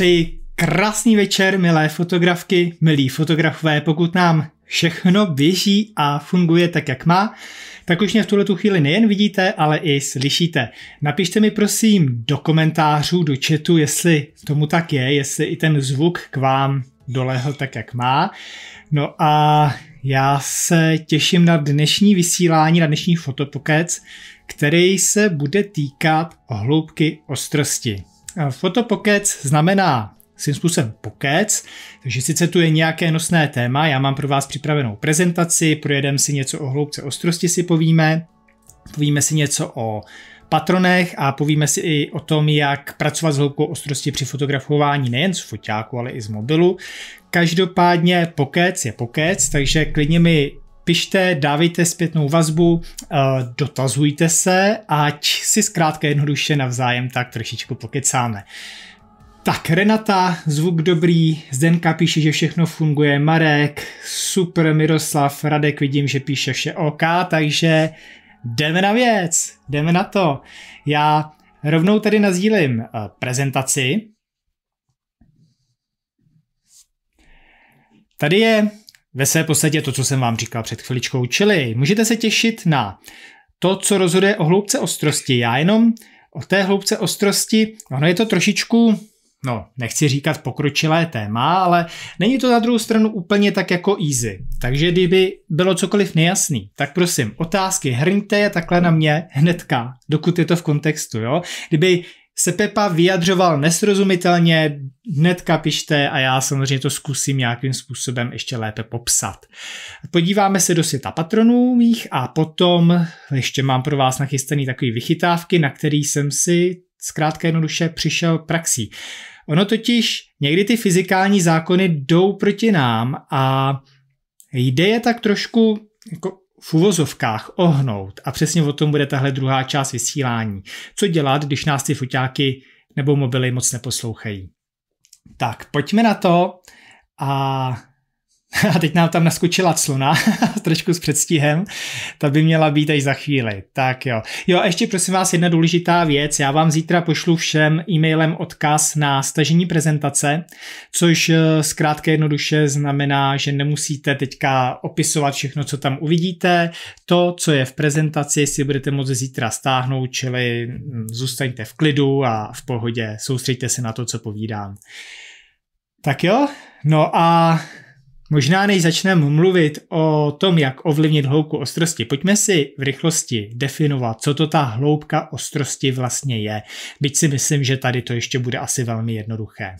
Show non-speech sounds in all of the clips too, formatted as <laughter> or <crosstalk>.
přeji krásný večer, milé fotografky, milí fotografové, pokud nám všechno běží a funguje tak, jak má, tak už mě v tuhle tu chvíli nejen vidíte, ale i slyšíte. Napište mi prosím do komentářů, do chatu, jestli tomu tak je, jestli i ten zvuk k vám dolehl tak, jak má. No a já se těším na dnešní vysílání, na dnešní fotopokec, který se bude týkat hloubky ostrosti. Fotopokec znamená svým způsobem pokec, takže sice tu je nějaké nosné téma, já mám pro vás připravenou prezentaci, projedeme si něco o hloubce ostrosti si povíme, povíme si něco o patronech a povíme si i o tom, jak pracovat s hloubkou ostrosti při fotografování nejen z foťáku, ale i z mobilu. Každopádně pokec je pokec, takže klidně mi pište, dávejte zpětnou vazbu, eh, dotazujte se, ať si zkrátka jednoduše navzájem tak trošičku pokecáme. Tak, Renata, zvuk dobrý, Zdenka píše, že všechno funguje, Marek, super, Miroslav, Radek, vidím, že píše vše OK, takže jdeme na věc, jdeme na to. Já rovnou tady nazdílím eh, prezentaci. Tady je ve své podstatě to, co jsem vám říkal před chviličkou. Čili můžete se těšit na to, co rozhoduje o hloubce ostrosti. Já jenom o té hloubce ostrosti, ono je to trošičku, no nechci říkat pokročilé téma, ale není to na druhou stranu úplně tak jako easy. Takže kdyby bylo cokoliv nejasný, tak prosím, otázky hrňte je takhle na mě hnedka, dokud je to v kontextu, jo. Kdyby se Pepa vyjadřoval nesrozumitelně, hnedka pište a já samozřejmě to zkusím nějakým způsobem ještě lépe popsat. Podíváme se do světa patronů mých a potom ještě mám pro vás nachystaný takový vychytávky, na který jsem si zkrátka jednoduše přišel praxí. Ono totiž někdy ty fyzikální zákony jdou proti nám a jde je tak trošku jako v uvozovkách ohnout, a přesně o tom bude tahle druhá část vysílání, co dělat, když nás ty foťáky nebo mobily moc neposlouchají. Tak pojďme na to a <laughs> A teď nám tam naskočila clona, <laughs> trošku s předstihem, ta by měla být i za chvíli. Tak jo. Jo a ještě prosím vás jedna důležitá věc, já vám zítra pošlu všem e-mailem odkaz na stažení prezentace, což eh, zkrátka jednoduše znamená, že nemusíte teďka opisovat všechno, co tam uvidíte. To, co je v prezentaci, si budete moci zítra stáhnout, čili hm, zůstaňte v klidu a v pohodě, soustřeďte se na to, co povídám. Tak jo, no a Možná než začneme mluvit o tom, jak ovlivnit hloubku ostrosti, pojďme si v rychlosti definovat, co to ta hloubka ostrosti vlastně je. Byť si myslím, že tady to ještě bude asi velmi jednoduché.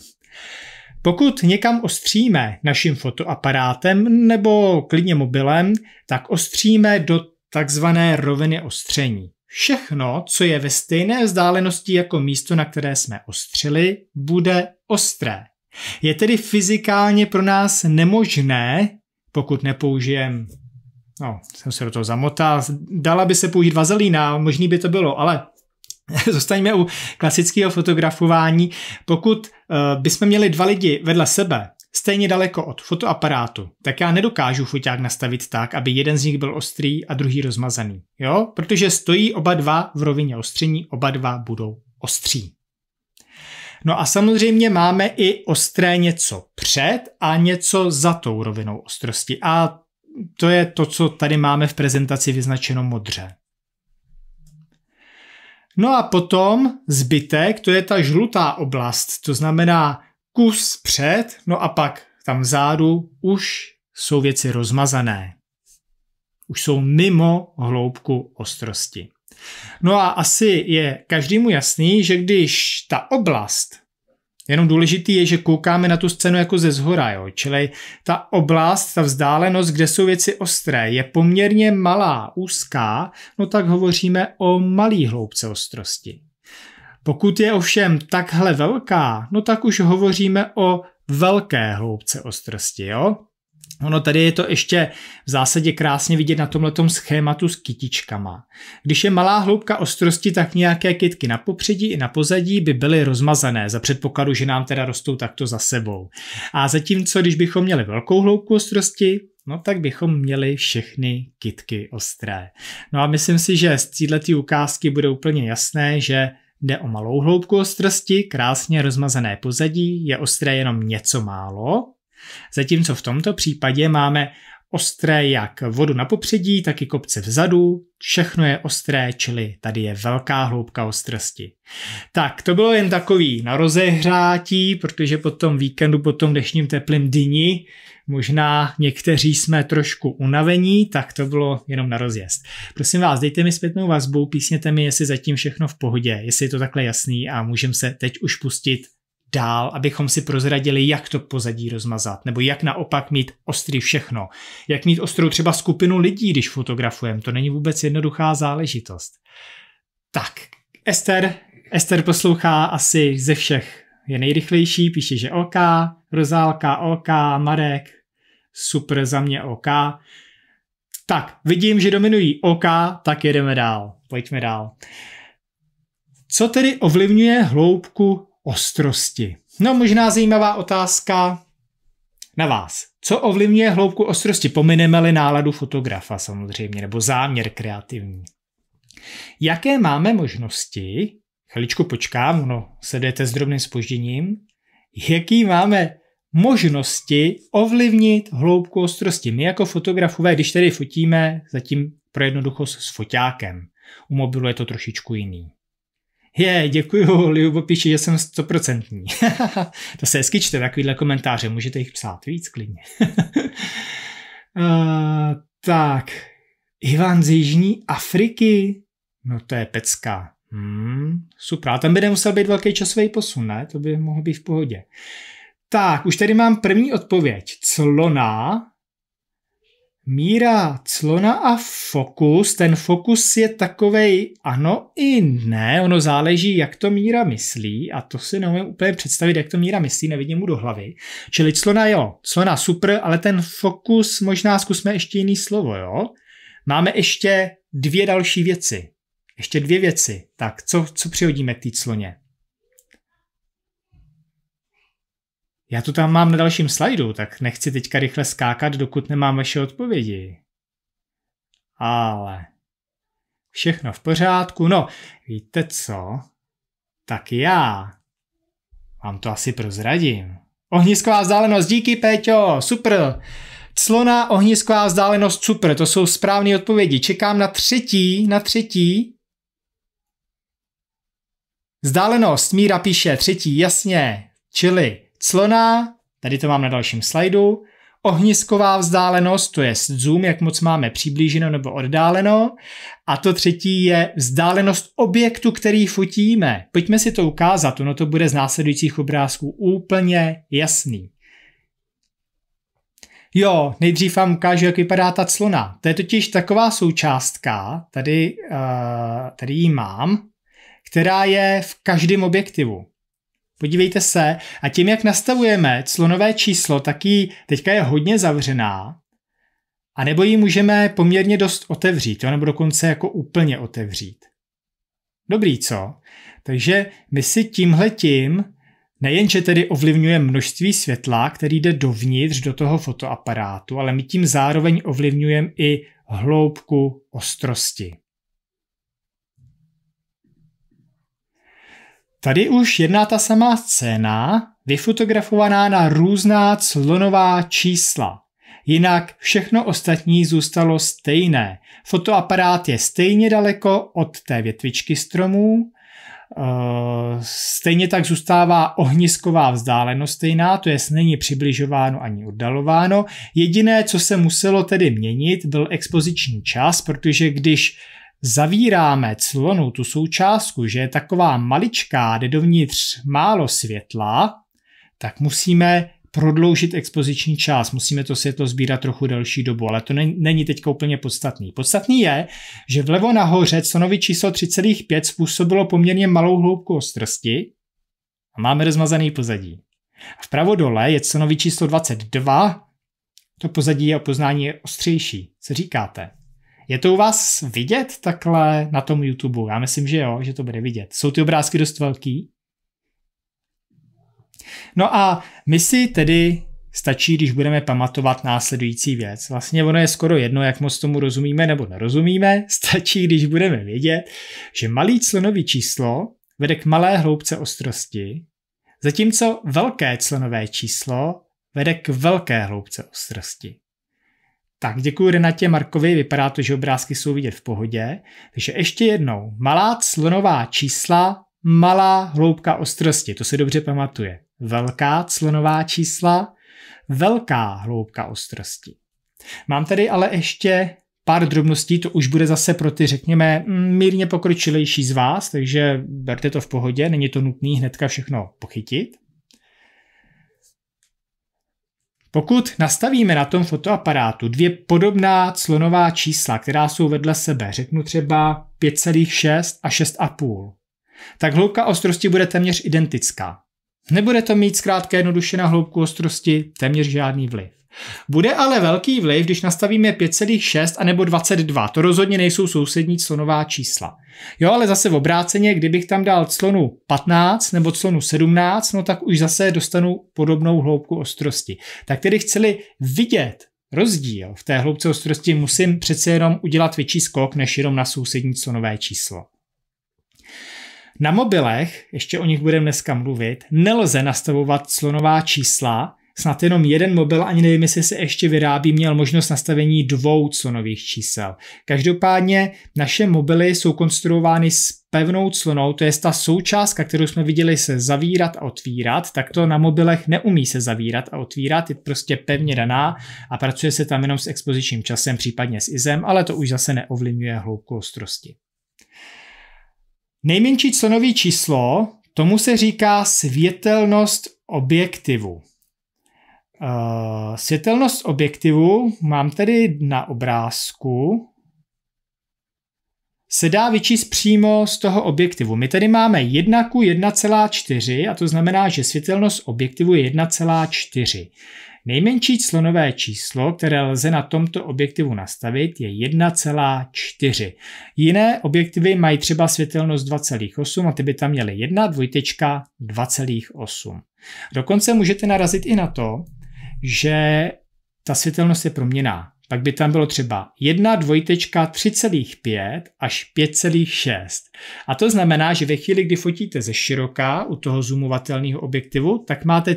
Pokud někam ostříme naším fotoaparátem nebo klidně mobilem, tak ostříme do takzvané roviny ostření. Všechno, co je ve stejné vzdálenosti jako místo, na které jsme ostřili, bude ostré. Je tedy fyzikálně pro nás nemožné, pokud nepoužijeme, no, jsem se do toho zamotal, dala by se použít vazelína, možný by to bylo, ale <laughs> zostaňme u klasického fotografování. Pokud uh, bychom měli dva lidi vedle sebe, stejně daleko od fotoaparátu, tak já nedokážu foťák nastavit tak, aby jeden z nich byl ostrý a druhý rozmazaný. Jo? Protože stojí oba dva v rovině ostření, oba dva budou ostří. No a samozřejmě máme i ostré něco před a něco za tou rovinou ostrosti. A to je to, co tady máme v prezentaci vyznačeno modře. No a potom zbytek, to je ta žlutá oblast, to znamená kus před, no a pak tam vzadu už jsou věci rozmazané. Už jsou mimo hloubku ostrosti. No a asi je každému jasný, že když ta oblast, jenom důležitý je, že koukáme na tu scénu jako ze zhora, jo? čili ta oblast, ta vzdálenost, kde jsou věci ostré, je poměrně malá, úzká, no tak hovoříme o malý hloubce ostrosti. Pokud je ovšem takhle velká, no tak už hovoříme o velké hloubce ostrosti, jo? Ono tady je to ještě v zásadě krásně vidět na tomhletom schématu s kytičkama. Když je malá hloubka ostrosti, tak nějaké kytky na popředí i na pozadí by byly rozmazané, za předpokladu, že nám teda rostou takto za sebou. A zatímco, když bychom měli velkou hloubku ostrosti, no tak bychom měli všechny kytky ostré. No a myslím si, že z této ukázky bude úplně jasné, že Jde o malou hloubku ostrosti, krásně rozmazané pozadí, je ostré jenom něco málo, Zatímco v tomto případě máme ostré jak vodu na popředí, tak i kopce vzadu. Všechno je ostré, čili tady je velká hloubka ostrosti. Tak, to bylo jen takový na rozehrátí, protože po tom víkendu, po tom dnešním teplým dni, možná někteří jsme trošku unavení, tak to bylo jenom na rozjezd. Prosím vás, dejte mi zpětnou vazbu, písněte mi, jestli zatím všechno v pohodě, jestli je to takhle jasný a můžeme se teď už pustit dál, abychom si prozradili, jak to pozadí rozmazat, nebo jak naopak mít ostrý všechno. Jak mít ostrou třeba skupinu lidí, když fotografujeme, to není vůbec jednoduchá záležitost. Tak, Ester, Ester poslouchá asi ze všech. Je nejrychlejší, píše, že OK, Rozálka OK, Marek, super za mě OK. Tak, vidím, že dominují OK, tak jedeme dál. Pojďme dál. Co tedy ovlivňuje hloubku ostrosti. No možná zajímavá otázka na vás. Co ovlivňuje hloubku ostrosti? Pomineme-li náladu fotografa samozřejmě, nebo záměr kreativní. Jaké máme možnosti, chviličku počkám, no sedete s drobným spožděním, jaký máme možnosti ovlivnit hloubku ostrosti. My jako fotografové, když tedy fotíme, zatím pro jednoduchost s foťákem. U mobilu je to trošičku jiný. Je, děkuju, Liubo píše, že jsem stoprocentní. <laughs> to se hezky čte, takovýhle komentáře, můžete jich psát víc klidně. uh, <laughs> tak, Ivan z Jižní Afriky. No to je pecka. Hmm, super, a tam by nemusel být velký časový posun, ne? To by mohlo být v pohodě. Tak, už tady mám první odpověď. Clona, Míra clona a fokus, ten fokus je takovej ano i ne, ono záleží, jak to Míra myslí a to si neumím úplně představit, jak to Míra myslí, nevidím mu do hlavy. Čili clona jo, clona super, ale ten fokus, možná zkusme ještě jiný slovo, jo. Máme ještě dvě další věci, ještě dvě věci, tak co, co přihodíme k té cloně? Já to tam mám na dalším slajdu, tak nechci teďka rychle skákat, dokud nemám vaše odpovědi. Ale všechno v pořádku. No, víte co? Tak já vám to asi prozradím. Ohnisková vzdálenost, díky Péťo, super. Clona, ohnisková vzdálenost, super, to jsou správné odpovědi. Čekám na třetí, na třetí. Vzdálenost, Míra píše, třetí, jasně, čili Clona, tady to mám na dalším slajdu, ohnisková vzdálenost, to je zoom, jak moc máme přiblíženo nebo oddáleno. A to třetí je vzdálenost objektu, který fotíme. Pojďme si to ukázat, ono to bude z následujících obrázků úplně jasný. Jo, nejdřív vám ukážu, jak vypadá ta clona. To je totiž taková součástka, tady, eh, tady ji mám, která je v každém objektivu. Podívejte se, a tím, jak nastavujeme clonové číslo, tak ji teďka je hodně zavřená, a nebo ji můžeme poměrně dost otevřít, jo? nebo dokonce jako úplně otevřít. Dobrý, co? Takže my si tím nejenže tedy ovlivňuje množství světla, který jde dovnitř do toho fotoaparátu, ale my tím zároveň ovlivňujeme i hloubku ostrosti. Tady už jedná ta samá scéna, vyfotografovaná na různá clonová čísla. Jinak všechno ostatní zůstalo stejné. Fotoaparát je stejně daleko od té větvičky stromů, eh, stejně tak zůstává ohnisková vzdálenost stejná, to je není přibližováno ani oddalováno. Jediné, co se muselo tedy měnit, byl expoziční čas, protože když zavíráme clonu tu součástku, že je taková maličká, jde dovnitř málo světla, tak musíme prodloužit expoziční čas, musíme to světlo sbírat trochu delší dobu, ale to není teď úplně podstatný. Podstatný je, že vlevo nahoře clonový číslo 3,5 způsobilo poměrně malou hloubku ostrosti a máme rozmazaný pozadí. A vpravo dole je clonový číslo 22, to pozadí je o poznání ostřejší, co říkáte. Je to u vás vidět takhle na tom YouTube? Já myslím, že jo, že to bude vidět. Jsou ty obrázky dost velký? No a my si tedy stačí, když budeme pamatovat následující věc. Vlastně ono je skoro jedno, jak moc tomu rozumíme nebo nerozumíme, <laughs> stačí, když budeme vědět, že malý clonový číslo vede k malé hloubce ostrosti, zatímco velké clonové číslo vede k velké hloubce ostrosti. Tak děkuji Renatě Markovi, vypadá to, že obrázky jsou vidět v pohodě. Takže ještě jednou, malá clonová čísla, malá hloubka ostrosti, to se dobře pamatuje. Velká clonová čísla, velká hloubka ostrosti. Mám tady ale ještě pár drobností, to už bude zase pro ty, řekněme, mm, mírně pokročilejší z vás, takže berte to v pohodě, není to nutné hnedka všechno pochytit. Pokud nastavíme na tom fotoaparátu dvě podobná clonová čísla, která jsou vedle sebe, řeknu třeba 5,6 a 6,5, tak hloubka ostrosti bude téměř identická. Nebude to mít zkrátka jednoduše na hloubku ostrosti téměř žádný vliv. Bude ale velký vliv, když nastavíme 5,6 a nebo 22. To rozhodně nejsou sousední clonová čísla. Jo, ale zase v obráceně, kdybych tam dal clonu 15 nebo clonu 17, no tak už zase dostanu podobnou hloubku ostrosti. Tak tedy chceli vidět rozdíl v té hloubce ostrosti, musím přece jenom udělat větší skok než jenom na sousední clonové číslo. Na mobilech, ještě o nich budeme dneska mluvit, nelze nastavovat clonová čísla, Snad jenom jeden mobil, ani nevím, jestli se ještě vyrábí, měl možnost nastavení dvou clonových čísel. Každopádně naše mobily jsou konstruovány s pevnou clonou, to je ta součástka, kterou jsme viděli se zavírat a otvírat, tak to na mobilech neumí se zavírat a otvírat, je prostě pevně daná a pracuje se tam jenom s expozičním časem, případně s izem, ale to už zase neovlivňuje hloubku ostrosti. Nejmenší clonové číslo, tomu se říká světelnost objektivu. Uh, světelnost objektivu mám tady na obrázku. Se dá vyčíst přímo z toho objektivu. My tady máme 1 ku 1,4 a to znamená, že světelnost objektivu je 1,4. Nejmenší slonové číslo, které lze na tomto objektivu nastavit, je 1,4. Jiné objektivy mají třeba světelnost 2,8 a ty by tam měly 1, 2,8. Dokonce můžete narazit i na to, že ta světelnost je proměná. Pak by tam bylo třeba 1 dvojtečka 3,5 až 5,6. A to znamená, že ve chvíli, kdy fotíte ze široká u toho zoomovatelného objektivu, tak máte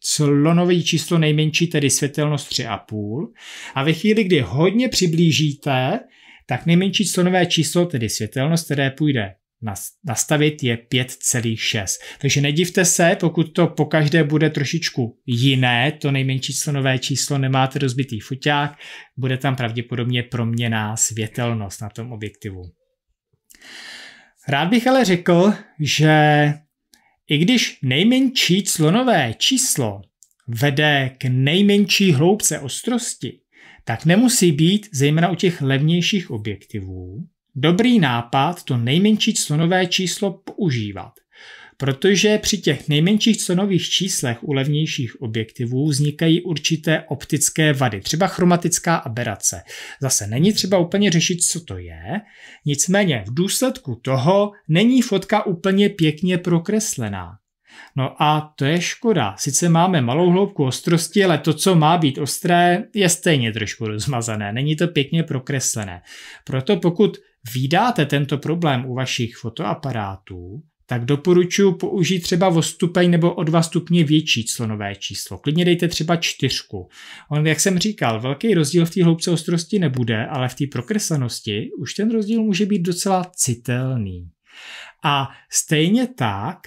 clonové číslo nejmenší, tedy světelnost 3,5. A ve chvíli, kdy hodně přiblížíte, tak nejmenší clonové číslo, tedy světelnost, které půjde nastavit, je 5,6. Takže nedivte se, pokud to po každé bude trošičku jiné, to nejmenší slonové číslo nemáte rozbitý foťák, bude tam pravděpodobně proměná světelnost na tom objektivu. Rád bych ale řekl, že i když nejmenší slonové číslo vede k nejmenší hloubce ostrosti, tak nemusí být zejména u těch levnějších objektivů, dobrý nápad to nejmenší clonové číslo používat, protože při těch nejmenších clonových číslech u levnějších objektivů vznikají určité optické vady, třeba chromatická aberace. Zase není třeba úplně řešit, co to je, nicméně v důsledku toho není fotka úplně pěkně prokreslená. No a to je škoda. Sice máme malou hloubku ostrosti, ale to, co má být ostré, je stejně trošku rozmazané. Není to pěkně prokreslené. Proto pokud vydáte tento problém u vašich fotoaparátů, tak doporučuji použít třeba o stupeň nebo o dva stupně větší clonové číslo. Klidně dejte třeba čtyřku. On, jak jsem říkal, velký rozdíl v té hloubce ostrosti nebude, ale v té prokreslenosti už ten rozdíl může být docela citelný. A stejně tak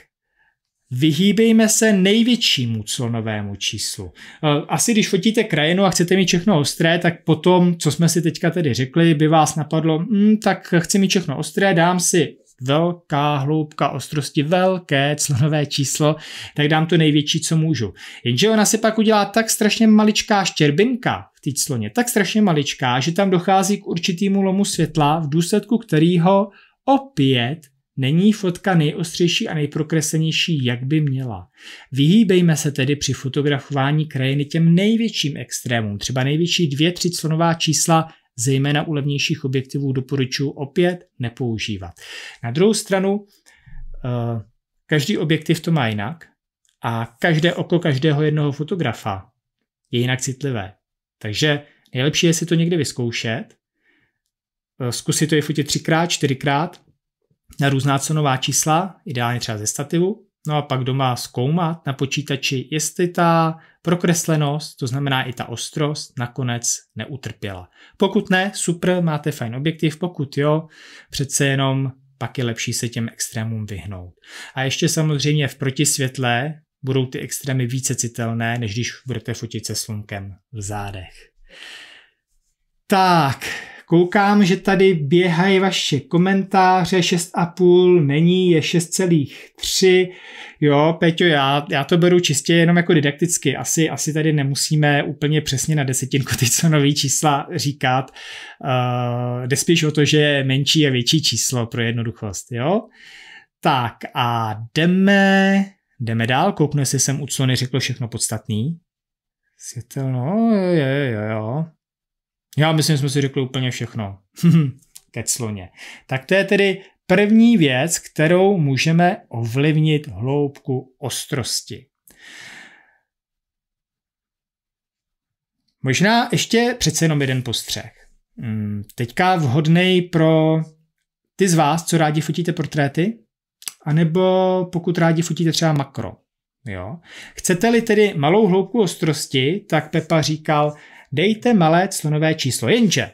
vyhýbejme se největšímu clonovému číslu. Eh, asi když fotíte krajinu a chcete mít všechno ostré, tak potom, co jsme si teďka tedy řekli, by vás napadlo, mm, tak chci mít všechno ostré, dám si velká hloubka ostrosti, velké clonové číslo, tak dám to největší, co můžu. Jenže ona si pak udělá tak strašně maličká štěrbinka v té cloně, tak strašně maličká, že tam dochází k určitému lomu světla, v důsledku kterého opět Není fotka nejostřejší a nejprokresenější, jak by měla. Vyhýbejme se tedy při fotografování krajiny těm největším extrémům, třeba největší dvě třiclonová čísla zejména u levnějších objektivů doporučuji opět nepoužívat. Na druhou stranu, eh, každý objektiv to má jinak a každé oko každého jednoho fotografa je jinak citlivé. Takže nejlepší je si to někdy vyzkoušet, eh, zkusit to je fotit třikrát, čtyřikrát, na různá cenová čísla, ideálně třeba ze stativu, no a pak doma zkoumat na počítači, jestli ta prokreslenost, to znamená i ta ostrost, nakonec neutrpěla. Pokud ne, super, máte fajn objektiv, pokud jo, přece jenom pak je lepší se těm extrémům vyhnout. A ještě samozřejmě v protisvětle budou ty extrémy více citelné, než když budete fotit se slunkem v zádech. Tak, Koukám, že tady běhají vaše komentáře, 6,5 není, je 6,3. Jo, Peťo, já, já to beru čistě jenom jako didakticky. Asi, asi tady nemusíme úplně přesně na desetinku ty co nový čísla říkat. Uh, jde spíš o to, že menší je větší číslo pro jednoduchost, jo? Tak a jdeme, jdeme dál, kouknu, jestli jsem u co neřekl všechno podstatný. Světelno, jo, jo, jo, jo. Já myslím, že jsme si řekli úplně všechno. <laughs> Kecloně. Tak to je tedy první věc, kterou můžeme ovlivnit hloubku ostrosti. Možná ještě přece jenom jeden postřeh. Hmm, teďka vhodný pro ty z vás, co rádi fotíte portréty, anebo pokud rádi fotíte třeba makro. Jo? Chcete-li tedy malou hloubku ostrosti, tak Pepa říkal, dejte malé clonové číslo, jenže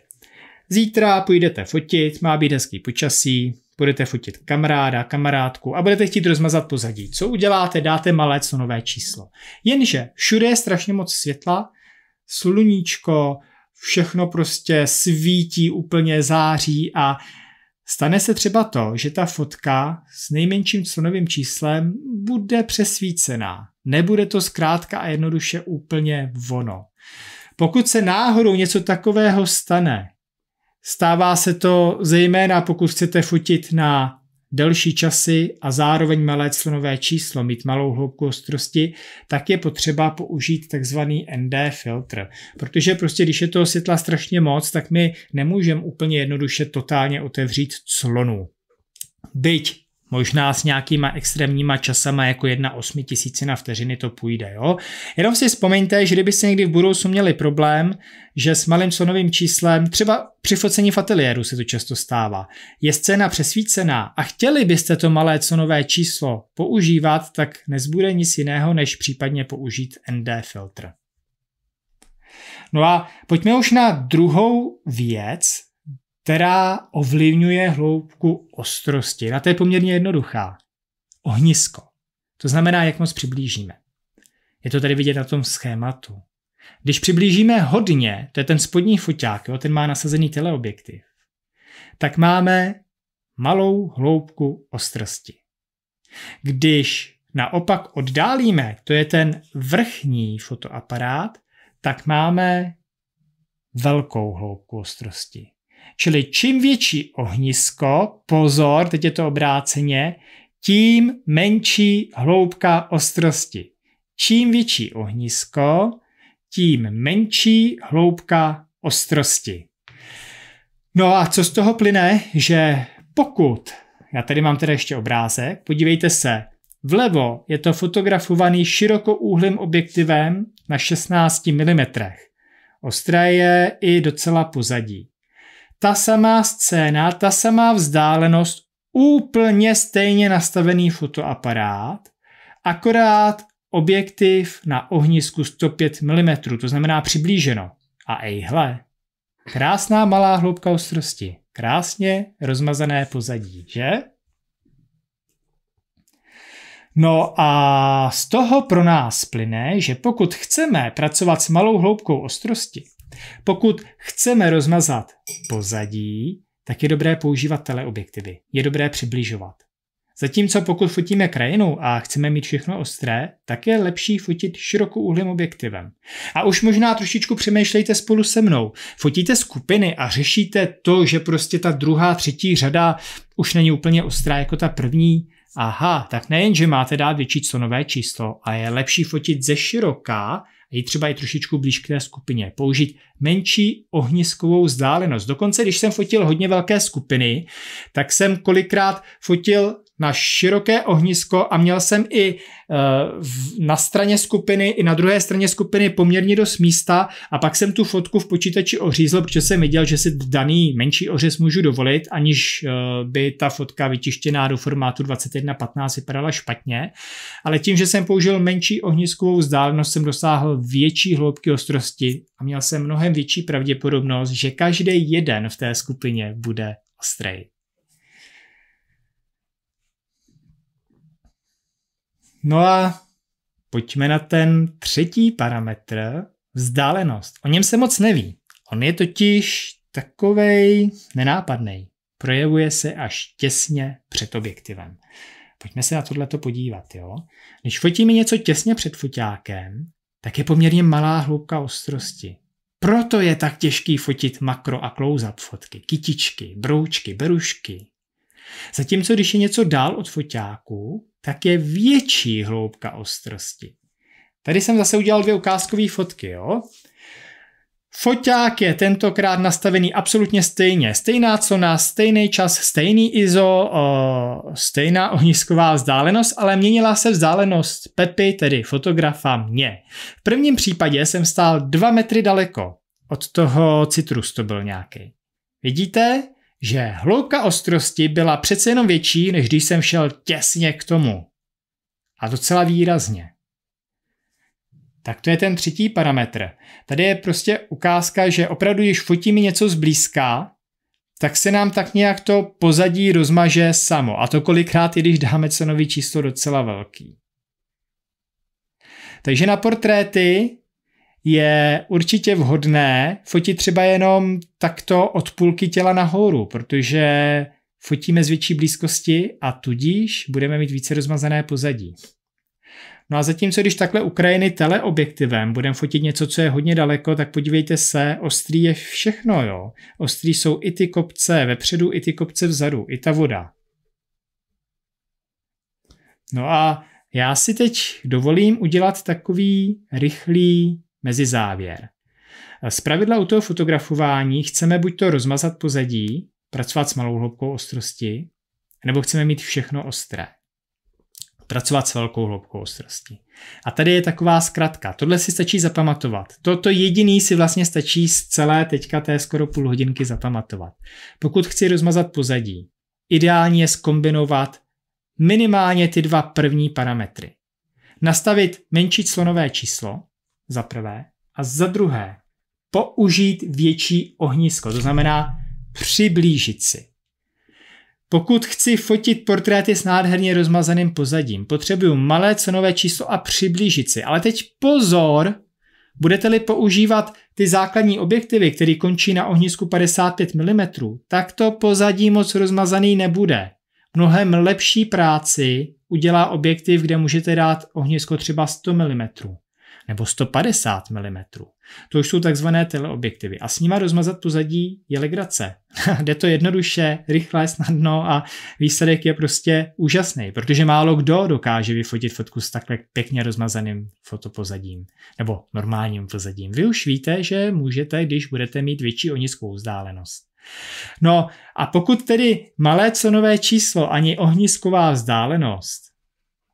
zítra půjdete fotit, má být hezký počasí, budete fotit kamaráda, kamarádku a budete chtít rozmazat pozadí. Co uděláte? Dáte malé clonové číslo. Jenže všude je strašně moc světla, sluníčko, všechno prostě svítí, úplně září a Stane se třeba to, že ta fotka s nejmenším clonovým číslem bude přesvícená. Nebude to zkrátka a jednoduše úplně ono. Pokud se náhodou něco takového stane, stává se to zejména pokud chcete fotit na delší časy a zároveň malé clonové číslo, mít malou hloubku ostrosti, tak je potřeba použít takzvaný ND filtr. Protože prostě, když je toho světla strašně moc, tak my nemůžeme úplně jednoduše totálně otevřít clonu. Byť Možná s nějakýma extrémníma časama jako jedna osmi tisícina vteřiny to půjde, jo? Jenom si vzpomeňte, že se někdy v budoucnu měli problém, že s malým sonovým číslem, třeba při focení v ateliéru se to často stává, je scéna přesvícená a chtěli byste to malé sonové číslo používat, tak nezbude nic jiného, než případně použít ND filtr. No a pojďme už na druhou věc, která ovlivňuje hloubku ostrosti. Na to je poměrně jednoduchá. Ohnisko. To znamená, jak moc přiblížíme. Je to tady vidět na tom schématu. Když přiblížíme hodně, to je ten spodní foťák, jo, ten má nasazený teleobjektiv, tak máme malou hloubku ostrosti. Když naopak oddálíme, to je ten vrchní fotoaparát, tak máme velkou hloubku ostrosti. Čili čím větší ohnisko, pozor, teď je to obráceně, tím menší hloubka ostrosti. Čím větší ohnisko, tím menší hloubka ostrosti. No a co z toho plyne, že pokud, já tady mám tedy ještě obrázek, podívejte se, vlevo je to fotografovaný širokouhlým objektivem na 16 mm. Ostré je i docela pozadí ta samá scéna, ta samá vzdálenost, úplně stejně nastavený fotoaparát, akorát objektiv na ohnisku 105 mm, to znamená přiblíženo. A ejhle, krásná malá hloubka ostrosti, krásně rozmazané pozadí, že? No a z toho pro nás plyne, že pokud chceme pracovat s malou hloubkou ostrosti, pokud chceme rozmazat pozadí, tak je dobré používat teleobjektivy. Je dobré přibližovat. Zatímco pokud fotíme krajinu a chceme mít všechno ostré, tak je lepší fotit širokou širokouhlým objektivem. A už možná trošičku přemýšlejte spolu se mnou. Fotíte skupiny a řešíte to, že prostě ta druhá, třetí řada už není úplně ostrá jako ta první. Aha, tak nejen, že máte dát větší clonové číslo a je lepší fotit ze široká, je třeba i trošičku blíž k té skupině. Použít menší ohniskovou vzdálenost. Dokonce, když jsem fotil hodně velké skupiny, tak jsem kolikrát fotil na široké ohnisko a měl jsem i eh, na straně skupiny, i na druhé straně skupiny poměrně dost místa a pak jsem tu fotku v počítači ořízl, protože jsem viděl, že si daný menší ořez můžu dovolit, aniž eh, by ta fotka vytištěná do formátu 21.15 vypadala špatně, ale tím, že jsem použil menší ohniskovou vzdálenost, jsem dosáhl větší hloubky ostrosti a měl jsem mnohem větší pravděpodobnost, že každý jeden v té skupině bude ostrý. No a pojďme na ten třetí parametr, vzdálenost. O něm se moc neví. On je totiž takovej nenápadný. Projevuje se až těsně před objektivem. Pojďme se na tohle podívat, jo. Když fotíme něco těsně před foťákem, tak je poměrně malá hloubka ostrosti. Proto je tak těžký fotit makro a close-up fotky, kytičky, broučky, berušky. Zatímco když je něco dál od foťáku, tak je větší hloubka ostrosti. Tady jsem zase udělal dvě ukázkové fotky, jo? Foťák je tentokrát nastavený absolutně stejně. Stejná co na stejný čas, stejný ISO, stejná ohnisková vzdálenost, ale měnila se vzdálenost Pepy, tedy fotografa mě. V prvním případě jsem stál 2 metry daleko. Od toho citrus to byl nějaký. Vidíte? že hloubka ostrosti byla přece jenom větší, než když jsem šel těsně k tomu. A docela výrazně. Tak to je ten třetí parametr. Tady je prostě ukázka, že opravdu, když fotíme něco zblízka, tak se nám tak nějak to pozadí rozmaže samo. A to kolikrát, i když dáme cenový číslo docela velký. Takže na portréty je určitě vhodné fotit třeba jenom takto od půlky těla nahoru, protože fotíme z větší blízkosti a tudíž budeme mít více rozmazané pozadí. No a zatímco, když takhle Ukrajiny teleobjektivem budeme fotit něco, co je hodně daleko, tak podívejte se, ostrý je všechno, jo. Ostrý jsou i ty kopce vepředu, i ty kopce vzadu, i ta voda. No a já si teď dovolím udělat takový rychlý mezi závěr. Z pravidla u toho fotografování chceme buď to rozmazat pozadí, pracovat s malou hloubkou ostrosti, nebo chceme mít všechno ostré. Pracovat s velkou hloubkou ostrosti. A tady je taková zkratka. Tohle si stačí zapamatovat. Toto jediný si vlastně stačí z celé teďka té skoro půl hodinky zapamatovat. Pokud chci rozmazat pozadí, ideální je skombinovat minimálně ty dva první parametry. Nastavit menší slonové číslo, za prvé. A za druhé, použít větší ohnisko, to znamená přiblížit si. Pokud chci fotit portréty s nádherně rozmazaným pozadím, potřebuju malé cenové číslo a přiblížit si. Ale teď pozor, budete-li používat ty základní objektivy, které končí na ohnisku 55 mm, tak to pozadí moc rozmazaný nebude. Mnohem lepší práci udělá objektiv, kde můžete dát ohnisko třeba 100 mm nebo 150 mm. To už jsou takzvané teleobjektivy a s nima rozmazat tu zadí je legrace. <laughs> Jde to jednoduše, rychle, snadno a výsledek je prostě úžasný, protože málo kdo dokáže vyfotit fotku s takhle pěkně rozmazaným fotopozadím nebo normálním pozadím. Vy už víte, že můžete, když budete mít větší o nízkou vzdálenost. No a pokud tedy malé cenové číslo ani ohnisková vzdálenost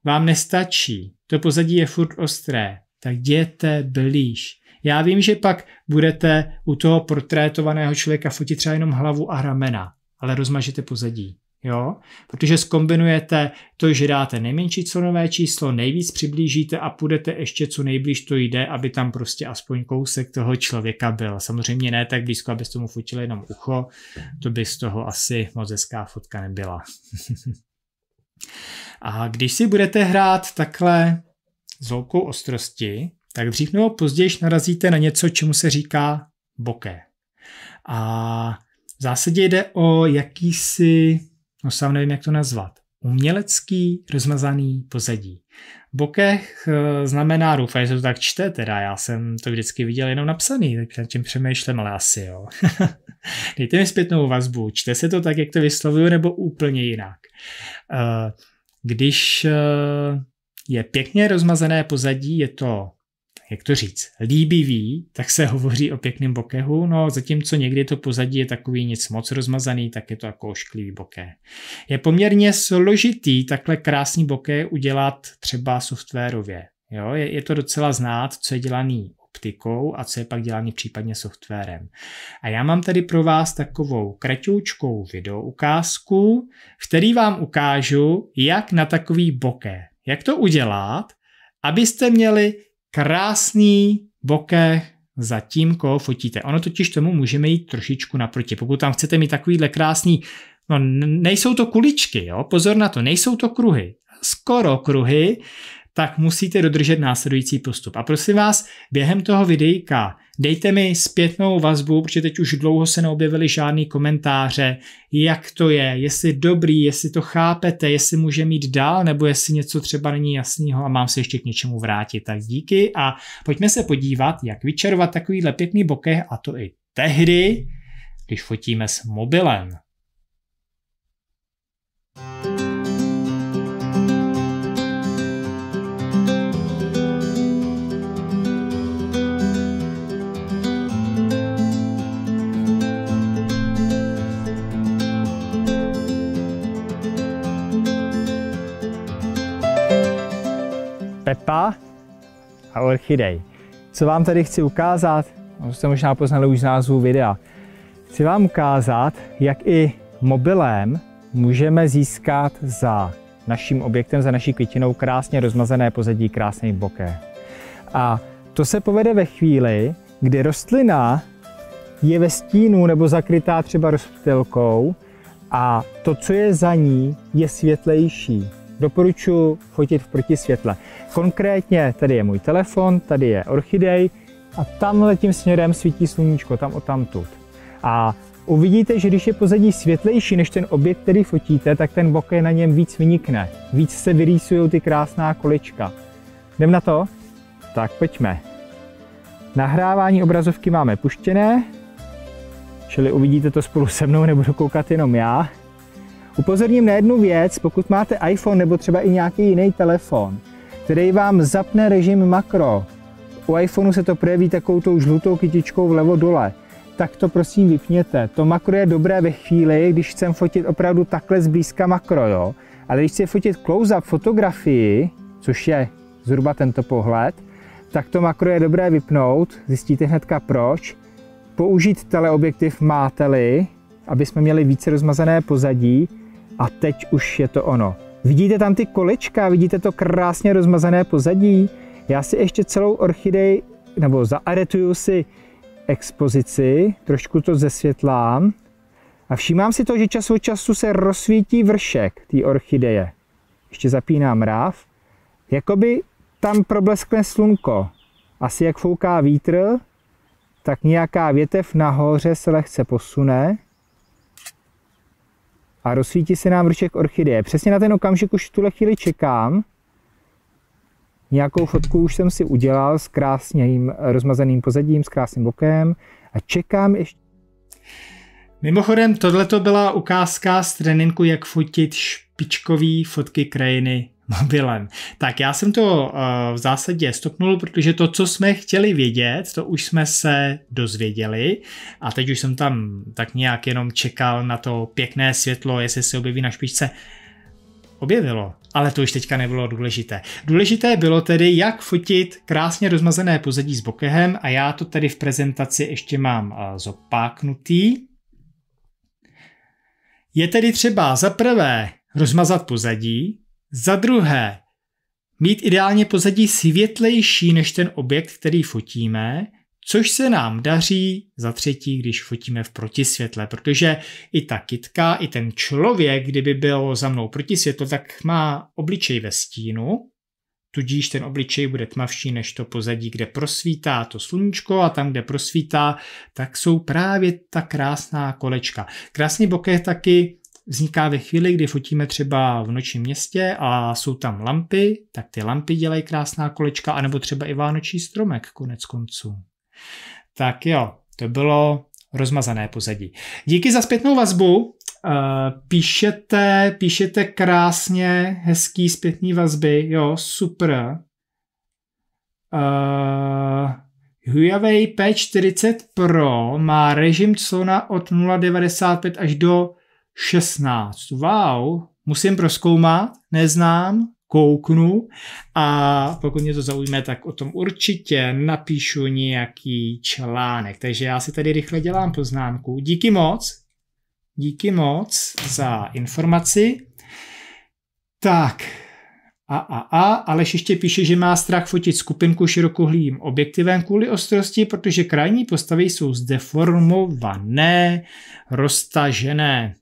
vám nestačí, to pozadí je furt ostré, tak jděte blíž. Já vím, že pak budete u toho portrétovaného člověka fotit třeba jenom hlavu a ramena, ale rozmažete pozadí. Jo? Protože skombinujete to, že dáte nejmenší clonové číslo, nejvíc přiblížíte a půjdete ještě co nejblíž to jde, aby tam prostě aspoň kousek toho člověka byl. Samozřejmě ne tak blízko, abyste mu fotili jenom ucho, to by z toho asi moc hezká fotka nebyla. <laughs> a když si budete hrát takhle s velkou ostrosti, tak dřív nebo později narazíte na něco, čemu se říká boké. A v zásadě jde o jakýsi, no sám nevím, jak to nazvat, umělecký rozmazaný pozadí. Bokeh eh, znamená, doufám, že to tak čte, teda já jsem to vždycky viděl jenom napsaný, tak nad tím přemýšlím, ale asi jo. <laughs> Dejte mi zpětnou vazbu, čte se to tak, jak to vyslovuju, nebo úplně jinak. Eh, když eh, je pěkně rozmazané pozadí, je to, jak to říct, líbivý, tak se hovoří o pěkném bokehu, no zatímco někdy to pozadí je takový nic moc rozmazaný, tak je to jako ošklivý boké. Je poměrně složitý takhle krásný boké udělat třeba softwarově. Jo, je, je to docela znát, co je dělaný optikou a co je pak dělaný případně softwarem. A já mám tady pro vás takovou kratoučkou video v který vám ukážu, jak na takový bokeh jak to udělat, abyste měli krásný bokeh za tím, koho fotíte. Ono totiž tomu můžeme jít trošičku naproti. Pokud tam chcete mít takovýhle krásný, no nejsou to kuličky, jo? pozor na to, nejsou to kruhy, skoro kruhy, tak musíte dodržet následující postup. A prosím vás, během toho videjka Dejte mi zpětnou vazbu, protože teď už dlouho se neobjevily žádný komentáře, jak to je, jestli dobrý, jestli to chápete, jestli může mít dál, nebo jestli něco třeba není jasného a mám se ještě k něčemu vrátit. Tak díky a pojďme se podívat, jak vyčarovat takovýhle pěkný bokeh a to i tehdy, když fotíme s mobilem. thank you Pepa a orchidej. Co vám tady chci ukázat, no, to jste možná poznali už z názvu videa, chci vám ukázat, jak i mobilem můžeme získat za naším objektem, za naší květinou krásně rozmazené pozadí krásný boké. A to se povede ve chvíli, kdy rostlina je ve stínu nebo zakrytá třeba rozptylkou a to, co je za ní, je světlejší doporučuji fotit v protisvětle. Konkrétně tady je můj telefon, tady je orchidej a tamhle tím směrem svítí sluníčko, tam odtamtud. A uvidíte, že když je pozadí světlejší než ten objekt, který fotíte, tak ten bokeh na něm víc vynikne. Víc se vyrýsují ty krásná kolečka. Jdem na to? Tak pojďme. Nahrávání obrazovky máme puštěné, čili uvidíte to spolu se mnou, nebudu koukat jenom já. Upozorním na jednu věc, pokud máte iPhone nebo třeba i nějaký jiný telefon, který vám zapne režim makro, u iPhoneu se to projeví takovou tou žlutou kytičkou vlevo dole, tak to prosím vypněte. To makro je dobré ve chvíli, když chcem fotit opravdu takhle zblízka makro, jo? ale když chci fotit close-up fotografii, což je zhruba tento pohled, tak to makro je dobré vypnout, zjistíte hnedka proč. Použít teleobjektiv máte-li, aby jsme měli více rozmazané pozadí, a teď už je to ono. Vidíte tam ty kolečka, vidíte to krásně rozmazané pozadí? Já si ještě celou orchidej, nebo zaaretuju si expozici, trošku to zesvětlám. A všímám si to, že čas od času se rozsvítí vršek té orchideje. Ještě zapínám ráv. Jakoby tam probleskne slunko. Asi jak fouká vítr, tak nějaká větev nahoře se lehce posune a rozsvítí se nám vršek orchideje. Přesně na ten okamžik už v tuhle chvíli čekám. Nějakou fotku už jsem si udělal s krásným rozmazeným pozadím, s krásným bokem a čekám ještě. Mimochodem, tohle to byla ukázka z tréninku, jak fotit špičkový fotky krajiny mobilem. Tak já jsem to eh, v zásadě stopnul, protože to, co jsme chtěli vědět, to už jsme se dozvěděli a teď už jsem tam tak nějak jenom čekal na to pěkné světlo, jestli se objeví na špičce. Objevilo, ale to už teďka nebylo důležité. Důležité bylo tedy, jak fotit krásně rozmazené pozadí s bokehem a já to tady v prezentaci ještě mám eh, zopáknutý. Je tedy třeba za prvé rozmazat pozadí, za druhé, mít ideálně pozadí světlejší než ten objekt, který fotíme, což se nám daří za třetí, když fotíme v protisvětle, protože i ta kitka, i ten člověk, kdyby byl za mnou protisvětlo, tak má obličej ve stínu, tudíž ten obličej bude tmavší než to pozadí, kde prosvítá to sluníčko a tam, kde prosvítá, tak jsou právě ta krásná kolečka. Krásný bokeh taky vzniká ve chvíli, kdy fotíme třeba v nočním městě a jsou tam lampy, tak ty lampy dělají krásná kolečka, anebo třeba i vánoční stromek konec konců. Tak jo, to bylo rozmazané pozadí. Díky za zpětnou vazbu. Eh, píšete, píšete krásně, hezký zpětný vazby, jo, super. Uh, Huawei P40 Pro má režim clona od 0,95 až do 16. Wow, musím proskoumat, neznám, kouknu a pokud mě to zaujme, tak o tom určitě napíšu nějaký článek. Takže já si tady rychle dělám poznámku. Díky moc, díky moc za informaci. Tak, a, a, a, Aleš ještě píše, že má strach fotit skupinku širokohlým objektivem kvůli ostrosti, protože krajní postavy jsou zdeformované, roztažené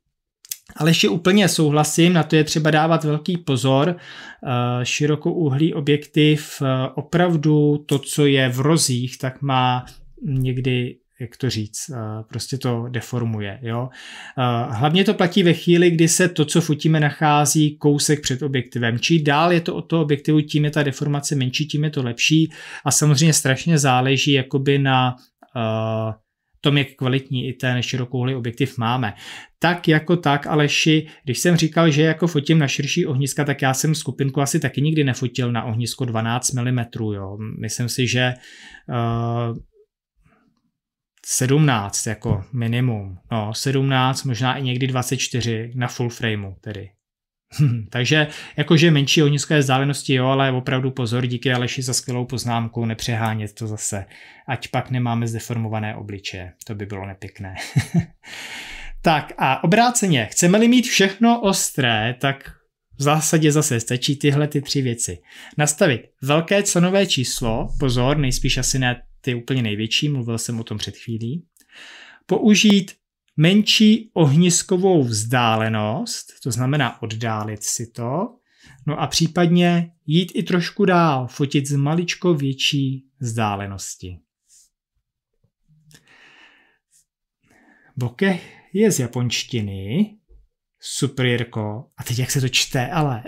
ale ještě úplně souhlasím, na to je třeba dávat velký pozor. Eh, širokouhlý objektiv eh, opravdu to, co je v rozích, tak má někdy jak to říct, eh, prostě to deformuje. Jo? Hlavně to platí ve chvíli, kdy se to, co fotíme, nachází kousek před objektivem. Čím dál je to od toho objektivu, tím je ta deformace menší, tím je to lepší a samozřejmě strašně záleží jakoby na uh, tom, jak kvalitní i ten širokouhlý objektiv máme. Tak jako tak, Aleši, když jsem říkal, že jako fotím na širší ohniska, tak já jsem skupinku asi taky nikdy nefotil na ohnisko 12 mm. Jo. Myslím si, že uh, eh, 17 jako minimum, no 17, možná i někdy 24 na full frameu tedy. Hm, takže jakože menší ohniské vzdálenosti, jo, ale opravdu pozor, díky Aleši za skvělou poznámku, nepřehánět to zase, ať pak nemáme zdeformované obličeje, to by bylo nepěkné. <laughs> tak a obráceně, chceme-li mít všechno ostré, tak v zásadě zase stačí tyhle ty tři věci. Nastavit velké cenové číslo, pozor, nejspíš asi ne ty úplně největší, mluvil jsem o tom před chvílí. Použít menší ohniskovou vzdálenost, to znamená oddálit si to, no a případně jít i trošku dál, fotit z maličko větší vzdálenosti. Bokeh je z japonštiny, jirko, a teď jak se to čte, ale...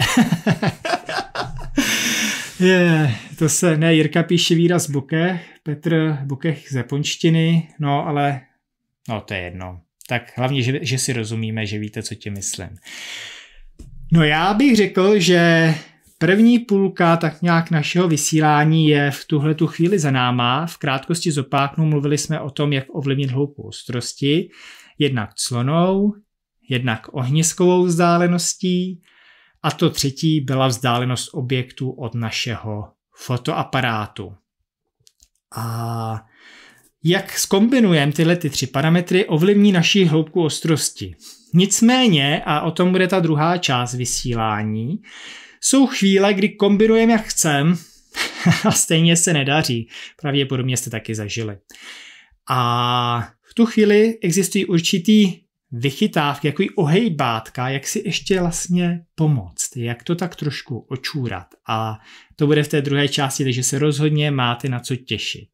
<laughs> je, to se, ne, Jirka píše výraz bokeh, Petr bokeh z japonštiny, no ale, no to je jedno tak hlavně, že, že si rozumíme, že víte, co tím myslím. No já bych řekl, že První půlka tak nějak našeho vysílání je v tuhle tu chvíli za náma. V krátkosti zopáknu mluvili jsme o tom, jak ovlivnit hloubku ostrosti, jednak clonou, jednak ohniskovou vzdáleností a to třetí byla vzdálenost objektu od našeho fotoaparátu. A jak skombinujeme tyhle ty tři parametry, ovlivní naši hloubku ostrosti. Nicméně, a o tom bude ta druhá část vysílání, jsou chvíle, kdy kombinujeme jak chcem <laughs> a stejně se nedaří. Pravděpodobně jste taky zažili. A v tu chvíli existují určitý vychytávky, jako ohejbátka, jak si ještě vlastně pomoct, jak to tak trošku očůrat. A to bude v té druhé části, takže se rozhodně máte na co těšit.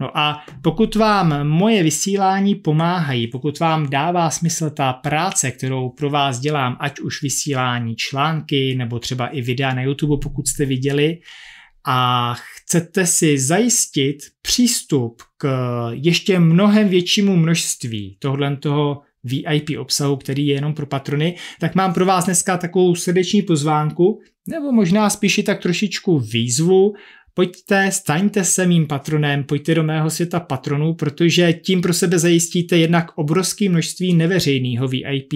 No a pokud vám moje vysílání pomáhají, pokud vám dává smysl ta práce, kterou pro vás dělám, ať už vysílání články nebo třeba i videa na YouTube, pokud jste viděli, a chcete si zajistit přístup k ještě mnohem většímu množství tohoto toho VIP obsahu, který je jenom pro patrony, tak mám pro vás dneska takovou srdeční pozvánku, nebo možná spíš tak trošičku výzvu, pojďte, staňte se mým patronem, pojďte do mého světa patronů, protože tím pro sebe zajistíte jednak obrovské množství neveřejného VIP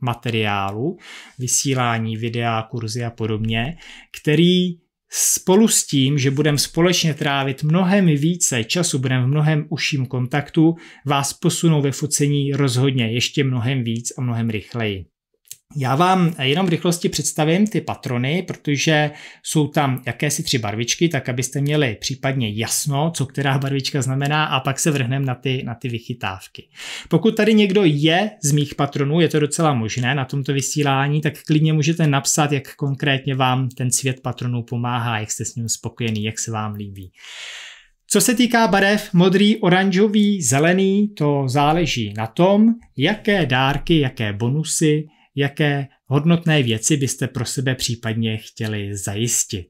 materiálu, vysílání, videa, kurzy a podobně, který Spolu s tím, že budeme společně trávit mnohem více času, budeme v mnohem užším kontaktu, vás posunou ve focení rozhodně ještě mnohem víc a mnohem rychleji. Já vám jenom v rychlosti představím ty patrony, protože jsou tam jakési tři barvičky, tak abyste měli případně jasno, co která barvička znamená a pak se vrhneme na ty, na ty vychytávky. Pokud tady někdo je z mých patronů, je to docela možné na tomto vysílání, tak klidně můžete napsat, jak konkrétně vám ten svět patronů pomáhá, jak jste s ním spokojený, jak se vám líbí. Co se týká barev, modrý, oranžový, zelený, to záleží na tom, jaké dárky, jaké bonusy jaké hodnotné věci byste pro sebe případně chtěli zajistit.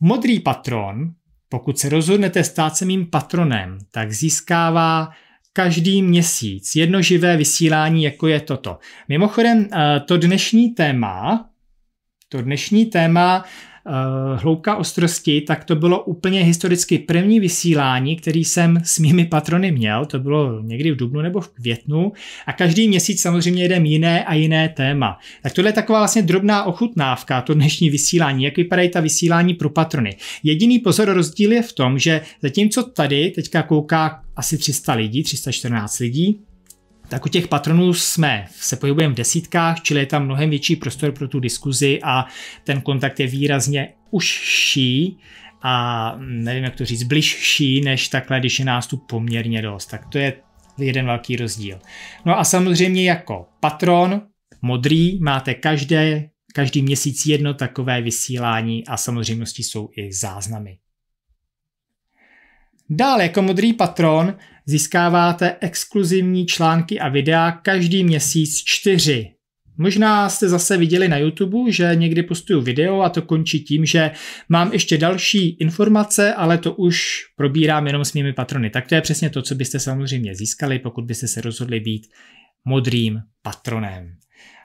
Modrý patron, pokud se rozhodnete stát se mým patronem, tak získává každý měsíc jedno živé vysílání, jako je toto. Mimochodem, eh, to dnešní téma, to dnešní téma Eh, hloubka ostrosti, tak to bylo úplně historicky první vysílání, který jsem s mými patrony měl, to bylo někdy v dubnu nebo v květnu a každý měsíc samozřejmě jedem jiné a jiné téma. Tak tohle je taková vlastně drobná ochutnávka, to dnešní vysílání, jak vypadají ta vysílání pro patrony. Jediný pozor rozdíl je v tom, že zatímco tady teďka kouká asi 300 lidí, 314 lidí, tak u těch patronů jsme se pohybujeme v desítkách, čili je tam mnohem větší prostor pro tu diskuzi a ten kontakt je výrazně užší a nevím, jak to říct, bližší, než takhle, když je nástup poměrně dost. Tak to je jeden velký rozdíl. No a samozřejmě jako patron, modrý, máte každé, každý měsíc jedno takové vysílání a samozřejmě jsou i záznamy. Dále jako modrý patron získáváte exkluzivní články a videa každý měsíc čtyři. Možná jste zase viděli na YouTube, že někdy postuju video a to končí tím, že mám ještě další informace, ale to už probírám jenom s mými patrony. Tak to je přesně to, co byste samozřejmě získali, pokud byste se rozhodli být modrým patronem.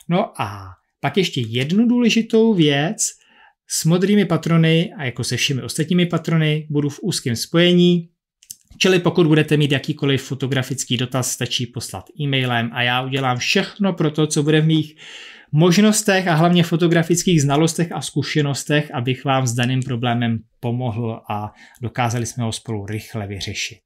No a pak ještě jednu důležitou věc, s modrými patrony a jako se všemi ostatními patrony budu v úzkém spojení, čili pokud budete mít jakýkoliv fotografický dotaz, stačí poslat e-mailem a já udělám všechno pro to, co bude v mých možnostech a hlavně fotografických znalostech a zkušenostech, abych vám s daným problémem pomohl a dokázali jsme ho spolu rychle vyřešit.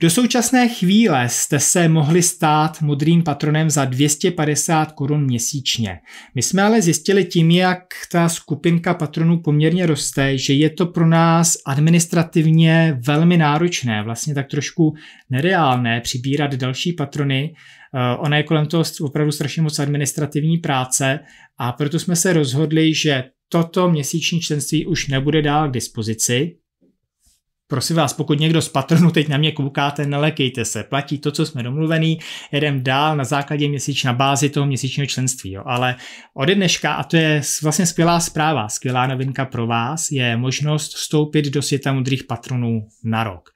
Do současné chvíle jste se mohli stát modrým patronem za 250 korun měsíčně. My jsme ale zjistili tím, jak ta skupinka patronů poměrně roste, že je to pro nás administrativně velmi náročné, vlastně tak trošku nereálné přibírat další patrony. Eh, Ona je kolem toho opravdu strašně moc administrativní práce a proto jsme se rozhodli, že toto měsíční členství už nebude dál k dispozici, Prosím vás, pokud někdo z patronu teď na mě koukáte, nelekejte se, platí to, co jsme domluvený, jedem dál na základě měsíč, na bázi toho měsíčního členství. Jo. Ale ode dneška, a to je vlastně skvělá zpráva, skvělá novinka pro vás, je možnost vstoupit do světa mudrých patronů na rok.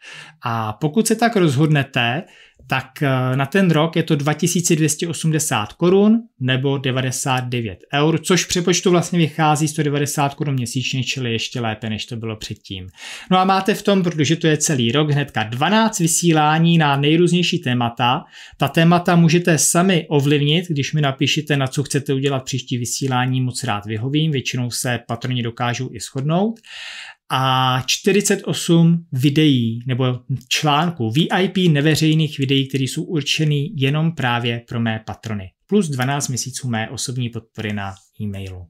A pokud se tak rozhodnete, tak eh, na ten rok je to 2280 korun nebo 99 eur, což přepočtu vlastně vychází 190 korun měsíčně, čili ještě lépe, než to bylo předtím. No a máte v tom, protože to je celý rok, hnedka 12 vysílání na nejrůznější témata. Ta témata můžete sami ovlivnit, když mi napíšete, na co chcete udělat příští vysílání, moc rád vyhovím, většinou se patroni dokážou i shodnout a 48 videí nebo článků VIP neveřejných videí, které jsou určené jenom právě pro mé patrony. Plus 12 měsíců mé osobní podpory na e-mailu.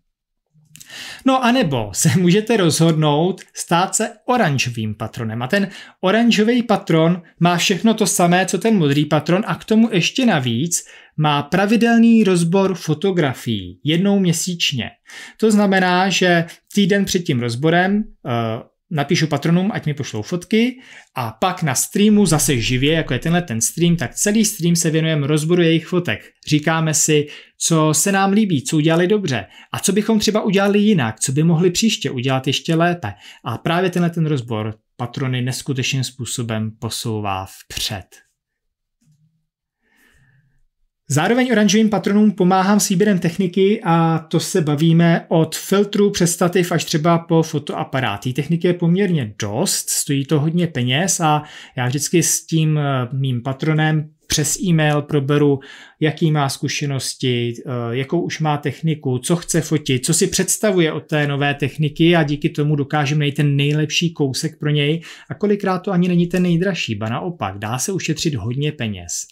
No a nebo se <laughs> můžete rozhodnout stát se oranžovým patronem. A ten oranžový patron má všechno to samé, co ten modrý patron a k tomu ještě navíc má pravidelný rozbor fotografií jednou měsíčně. To znamená, že týden před tím rozborem eh, napíšu patronům, ať mi pošlou fotky a pak na streamu zase živě, jako je tenhle ten stream, tak celý stream se věnujeme rozboru jejich fotek. Říkáme si, co se nám líbí, co udělali dobře a co bychom třeba udělali jinak, co by mohli příště udělat ještě lépe. A právě tenhle ten rozbor patrony neskutečným způsobem posouvá vpřed. Zároveň oranžovým patronům pomáhám s výběrem techniky a to se bavíme od filtru přes stativ až třeba po fotoaparát. Té techniky je poměrně dost, stojí to hodně peněz a já vždycky s tím eh, mým patronem přes e-mail proberu, jaký má zkušenosti, eh, jakou už má techniku, co chce fotit, co si představuje od té nové techniky a díky tomu dokážeme najít ten nejlepší kousek pro něj a kolikrát to ani není ten nejdražší, ba naopak, dá se ušetřit hodně peněz.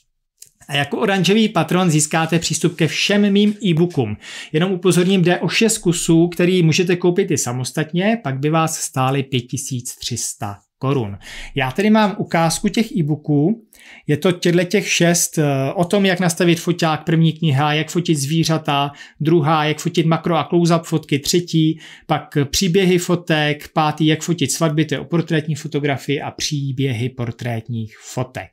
A jako oranžový patron získáte přístup ke všem mým e-bookům. Jenom upozorním, jde o 6 kusů, který můžete koupit i samostatně, pak by vás stály 5300 korun. Já tady mám ukázku těch e-booků, je to těhle těch šest eh, o tom, jak nastavit foťák, první kniha, jak fotit zvířata, druhá, jak fotit makro a close-up fotky, třetí, pak příběhy fotek, pátý, jak fotit svatby, to je o portrétní fotografii a příběhy portrétních fotek.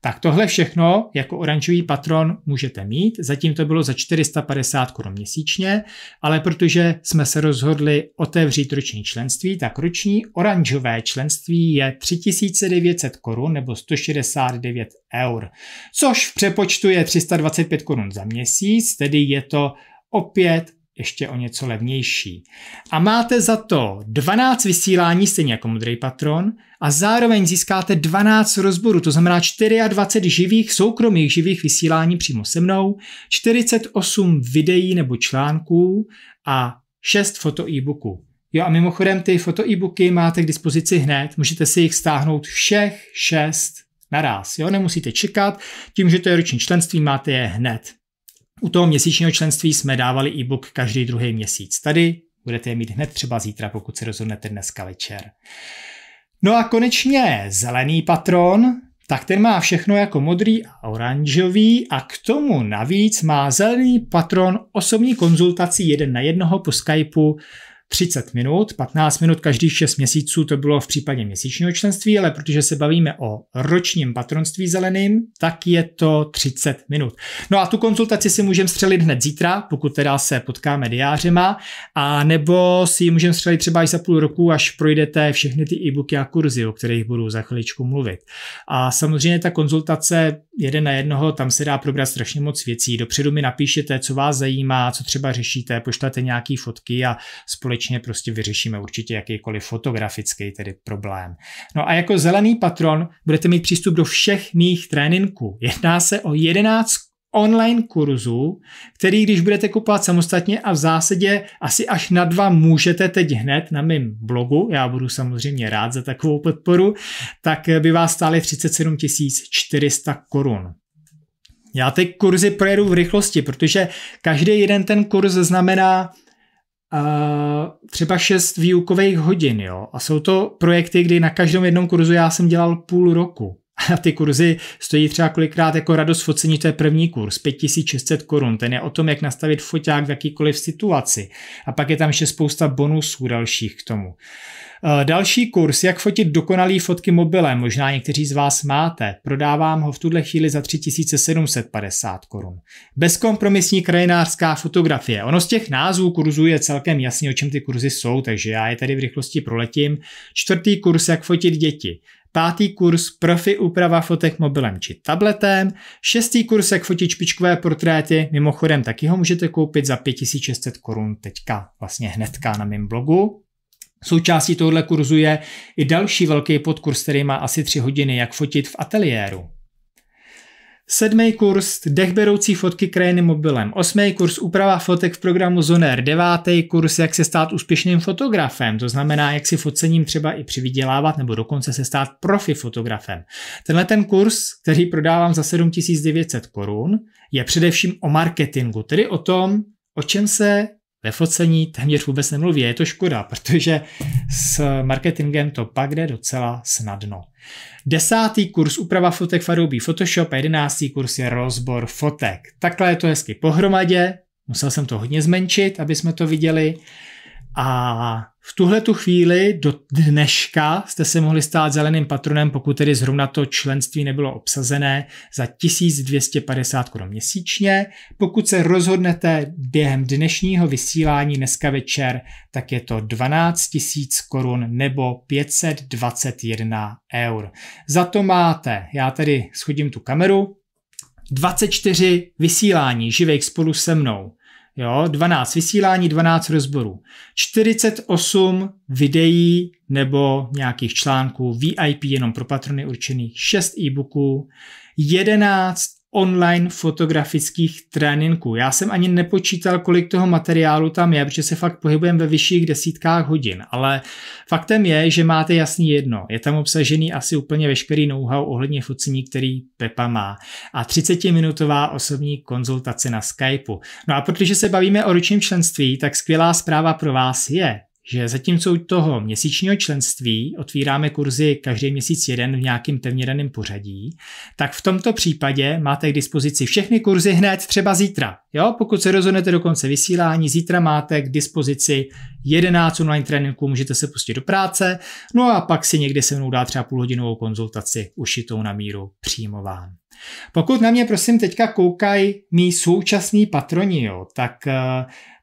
Tak tohle všechno jako oranžový patron můžete mít, zatím to bylo za 450 korun měsíčně, ale protože jsme se rozhodli otevřít roční členství, tak roční oranžové členství je 3900 korun nebo 169 9 eur, což v přepočtu je 325 korun za měsíc, tedy je to opět ještě o něco levnější. A máte za to 12 vysílání, stejně jako Modrý patron, a zároveň získáte 12 rozborů, to znamená 24 živých, soukromých živých vysílání přímo se mnou, 48 videí nebo článků a 6 foto e-booků. Jo a mimochodem ty foto e-booky máte k dispozici hned, můžete si jich stáhnout všech 6 naraz. Jo? Nemusíte čekat, tím, že to je roční členství, máte je hned. U toho měsíčního členství jsme dávali e-book každý druhý měsíc. Tady budete je mít hned třeba zítra, pokud se rozhodnete dneska večer. No a konečně zelený patron, tak ten má všechno jako modrý a oranžový a k tomu navíc má zelený patron osobní konzultaci jeden na jednoho po Skypeu 30 minut, 15 minut každých 6 měsíců, to bylo v případě měsíčního členství, ale protože se bavíme o ročním patronství zeleným, tak je to 30 minut. No a tu konzultaci si můžeme střelit hned zítra, pokud teda se potkáme diářema, a nebo si ji můžeme střelit třeba i za půl roku, až projdete všechny ty e-booky a kurzy, o kterých budu za chviličku mluvit. A samozřejmě ta konzultace jeden na jednoho, tam se dá probrat strašně moc věcí. Dopředu mi napíšete, co vás zajímá, co třeba řešíte, pošlete nějaké fotky a společně prostě vyřešíme určitě jakýkoliv fotografický tedy problém. No a jako zelený patron budete mít přístup do všech mých tréninků. Jedná se o 11 online kurzů, který když budete kupovat samostatně a v zásadě asi až na dva můžete teď hned na mém blogu, já budu samozřejmě rád za takovou podporu, tak by vás stály 37 400 korun. Já ty kurzy projedu v rychlosti, protože každý jeden ten kurz znamená Uh, třeba 6 výukových hodin, jo. A jsou to projekty, kdy na každém jednom kurzu já jsem dělal půl roku ty kurzy stojí třeba kolikrát jako radost focení, to je první kurz, 5600 korun, ten je o tom, jak nastavit foťák v jakýkoliv situaci. A pak je tam ještě spousta bonusů dalších k tomu. Eh, další kurz, jak fotit dokonalý fotky mobilem, možná někteří z vás máte. Prodávám ho v tuhle chvíli za 3750 korun. Bezkompromisní krajinářská fotografie. Ono z těch názvů kurzů je celkem jasný, o čem ty kurzy jsou, takže já je tady v rychlosti proletím. Čtvrtý kurz, jak fotit děti pátý kurz profi úprava fotek mobilem či tabletem, šestý kurz jak fotit špičkové portréty, mimochodem taky ho můžete koupit za 5600 korun teďka vlastně hnedka na mém blogu, Součástí tohle kurzu je i další velký podkurs, který má asi 3 hodiny, jak fotit v ateliéru. Sedmý kurz dechberoucí fotky krajiny mobilem. Osmý kurz úprava fotek v programu Zoner. Devátý kurz jak se stát úspěšným fotografem, to znamená jak si focením třeba i přivydělávat nebo dokonce se stát profi fotografem. Tenhle ten kurz, který prodávám za 7900 korun, je především o marketingu, tedy o tom, o čem se ve focení téměř vůbec nemluví, je to škoda, protože s marketingem to pak jde docela snadno. Desátý kurz úprava fotek Adobe Photoshop a jedenáctý kurz je rozbor fotek. Takhle je to hezky pohromadě, musel jsem to hodně zmenšit, aby jsme to viděli. A v tuhle tu chvíli do dneška jste se mohli stát zeleným patronem, pokud tedy zrovna to členství nebylo obsazené za 1250 korun měsíčně. Pokud se rozhodnete během dnešního vysílání dneska večer, tak je to 12 000 korun nebo 521 eur. Za to máte, já tady schodím tu kameru, 24 vysílání živých spolu se mnou Jo, 12 vysílání, 12 rozborů, 48 videí nebo nějakých článků, VIP jenom pro patrony určených, 6 e-booků, 11 online fotografických tréninků. Já jsem ani nepočítal, kolik toho materiálu tam je, protože se fakt pohybujeme ve vyšších desítkách hodin, ale faktem je, že máte jasný jedno. Je tam obsažený asi úplně veškerý know-how ohledně focení, který Pepa má. A 30-minutová osobní konzultace na Skypeu. No a protože se bavíme o ročním členství, tak skvělá zpráva pro vás je, že zatímco u toho měsíčního členství otvíráme kurzy každý měsíc jeden v nějakým pevně daném pořadí, tak v tomto případě máte k dispozici všechny kurzy hned třeba zítra. Jo? Pokud se rozhodnete do konce vysílání, zítra máte k dispozici 11 online tréninků, můžete se pustit do práce, no a pak si někde se mnou dá třeba půlhodinovou konzultaci ušitou na míru přímo vám. Pokud na mě prosím teďka koukají mý současný patroni, jo, tak uh,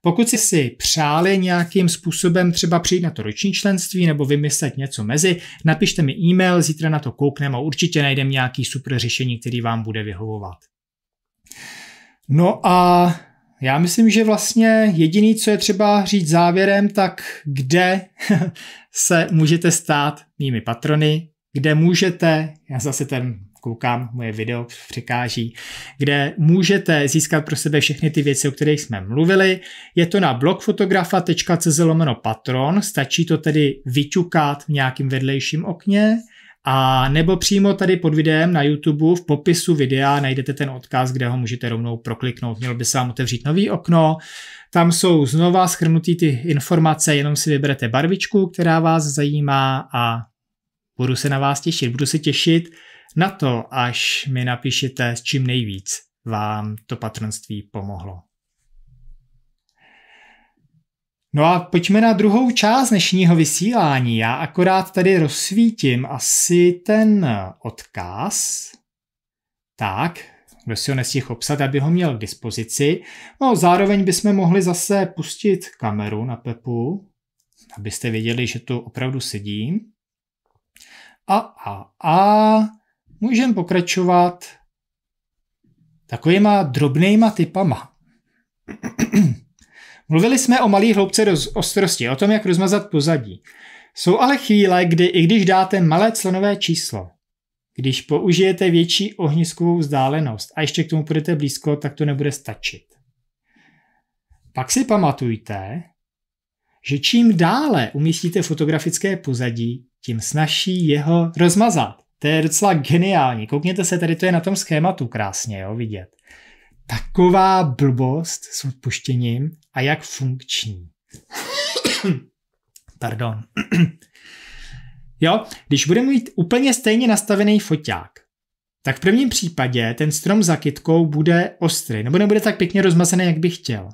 pokud si si přáli nějakým způsobem třeba přijít na to roční členství nebo vymyslet něco mezi, napište mi e-mail, zítra na to koukneme a určitě najdeme nějaký super řešení, který vám bude vyhovovat. No a já myslím, že vlastně jediný, co je třeba říct závěrem, tak kde <laughs> se můžete stát mými patrony, kde můžete, já zase ten koukám, moje video překáží, kde můžete získat pro sebe všechny ty věci, o kterých jsme mluvili. Je to na blogfotografa.cz patron, stačí to tedy vyťukat v nějakým vedlejším okně a nebo přímo tady pod videem na YouTube v popisu videa najdete ten odkaz, kde ho můžete rovnou prokliknout. Mělo by se vám otevřít nový okno. Tam jsou znova schrnutý ty informace, jenom si vyberete barvičku, která vás zajímá a budu se na vás těšit. Budu se těšit, na to, až mi napíšete, s čím nejvíc vám to patronství pomohlo. No a pojďme na druhou část dnešního vysílání. Já akorát tady rozsvítím asi ten odkaz. Tak, kdo si ho nestihl obsat, aby ho měl k dispozici. No, zároveň bychom mohli zase pustit kameru na Pepu, abyste věděli, že tu opravdu sedím. A, a, a, můžeme pokračovat takovýma drobnýma typama. <clears throat> Mluvili jsme o malý hloubce roz- ostrosti, o tom, jak rozmazat pozadí. Jsou ale chvíle, kdy i když dáte malé clonové číslo, když použijete větší ohniskovou vzdálenost a ještě k tomu půjdete blízko, tak to nebude stačit. Pak si pamatujte, že čím dále umístíte fotografické pozadí, tím snaží jeho rozmazat. To je docela geniální. Koukněte se, tady to je na tom schématu krásně, jo, vidět. Taková blbost s odpuštěním a jak funkční. <coughs> Pardon. <coughs> jo, když budeme mít úplně stejně nastavený foťák, tak v prvním případě ten strom za kytkou bude ostrý, nebo nebude tak pěkně rozmazený, jak bych chtěl.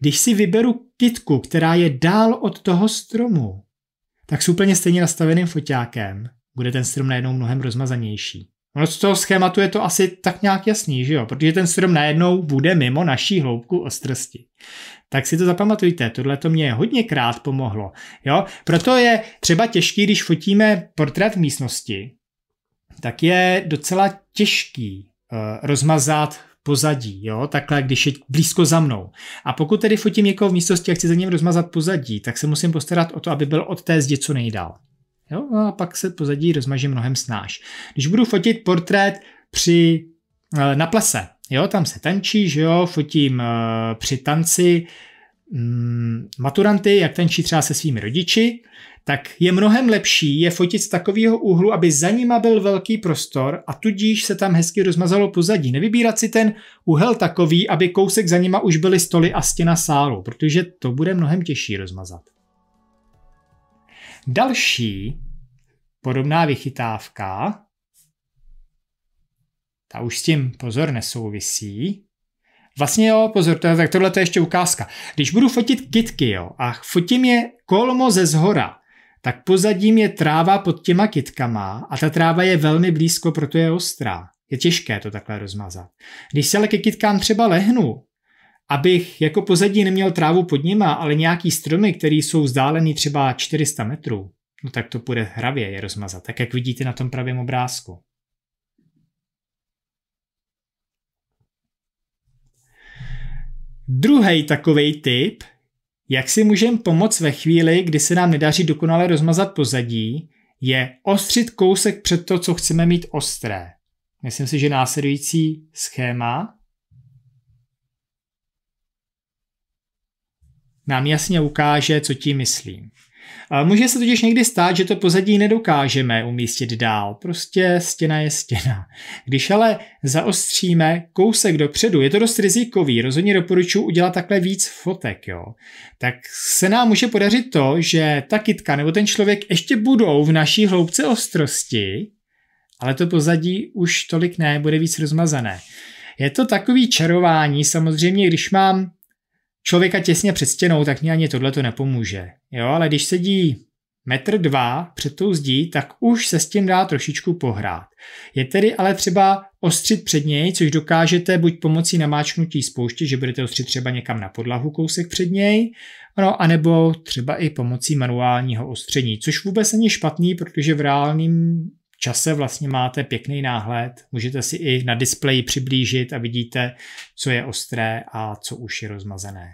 Když si vyberu kytku, která je dál od toho stromu, tak s úplně stejně nastaveným foťákem bude ten strom najednou mnohem rozmazanější. Ono z toho schématu je to asi tak nějak jasný, že jo? Protože ten strom najednou bude mimo naší hloubku ostrosti. Tak si to zapamatujte, tohle to mě hodněkrát pomohlo. Jo? Proto je třeba těžký, když fotíme portrét v místnosti, tak je docela těžký uh, rozmazat pozadí, jo, takhle, když je blízko za mnou. A pokud tedy fotím někoho v místnosti a chci za ním rozmazat pozadí, tak se musím postarat o to, aby byl od té zdi co nejdál. Jo? No a pak se pozadí rozmaží mnohem snáš. Když budu fotit portrét při, eh, na plese, jo, tam se tančí, že jo, fotím eh, při tanci um, maturanty, jak tančí třeba se svými rodiči, tak je mnohem lepší je fotit z takového úhlu, aby za nima byl velký prostor a tudíž se tam hezky rozmazalo pozadí. Nevybírat si ten úhel takový, aby kousek za nima už byly stoly a stěna sálu, protože to bude mnohem těžší rozmazat. Další Podobná vychytávka, ta už s tím pozor nesouvisí. Vlastně jo, pozor, to je, tak tohle to je ještě ukázka. Když budu fotit kitky jo, a fotím je kolmo ze zhora, tak pozadím je tráva pod těma kitkama a ta tráva je velmi blízko, proto je ostrá. Je těžké to takhle rozmazat. Když se ale ke kitkám třeba lehnu, abych jako pozadí neměl trávu pod nima, ale nějaký stromy, které jsou vzdálený třeba 400 metrů, no tak to půjde hravě je rozmazat, tak jak vidíte na tom pravém obrázku. Druhý takový tip, jak si můžeme pomoct ve chvíli, kdy se nám nedaří dokonale rozmazat pozadí, je ostřit kousek před to, co chceme mít ostré. Myslím si, že následující schéma nám jasně ukáže, co tím myslím. Může se totiž někdy stát, že to pozadí nedokážeme umístit dál. Prostě stěna je stěna. Když ale zaostříme kousek dopředu, je to dost rizikový, rozhodně doporučuji udělat takhle víc fotek, jo. Tak se nám může podařit to, že ta kitka nebo ten člověk ještě budou v naší hloubce ostrosti, ale to pozadí už tolik ne, bude víc rozmazané. Je to takový čarování, samozřejmě, když mám člověka těsně před stěnou, tak mě ani tohle to nepomůže. Jo, ale když sedí metr dva před tou zdí, tak už se s tím dá trošičku pohrát. Je tedy ale třeba ostřit před něj, což dokážete buď pomocí namáčknutí spouště, že budete ostřit třeba někam na podlahu kousek před něj, no, anebo třeba i pomocí manuálního ostření, což vůbec není špatný, protože v reálném čase vlastně máte pěkný náhled, můžete si i na displeji přiblížit a vidíte, co je ostré a co už je rozmazané.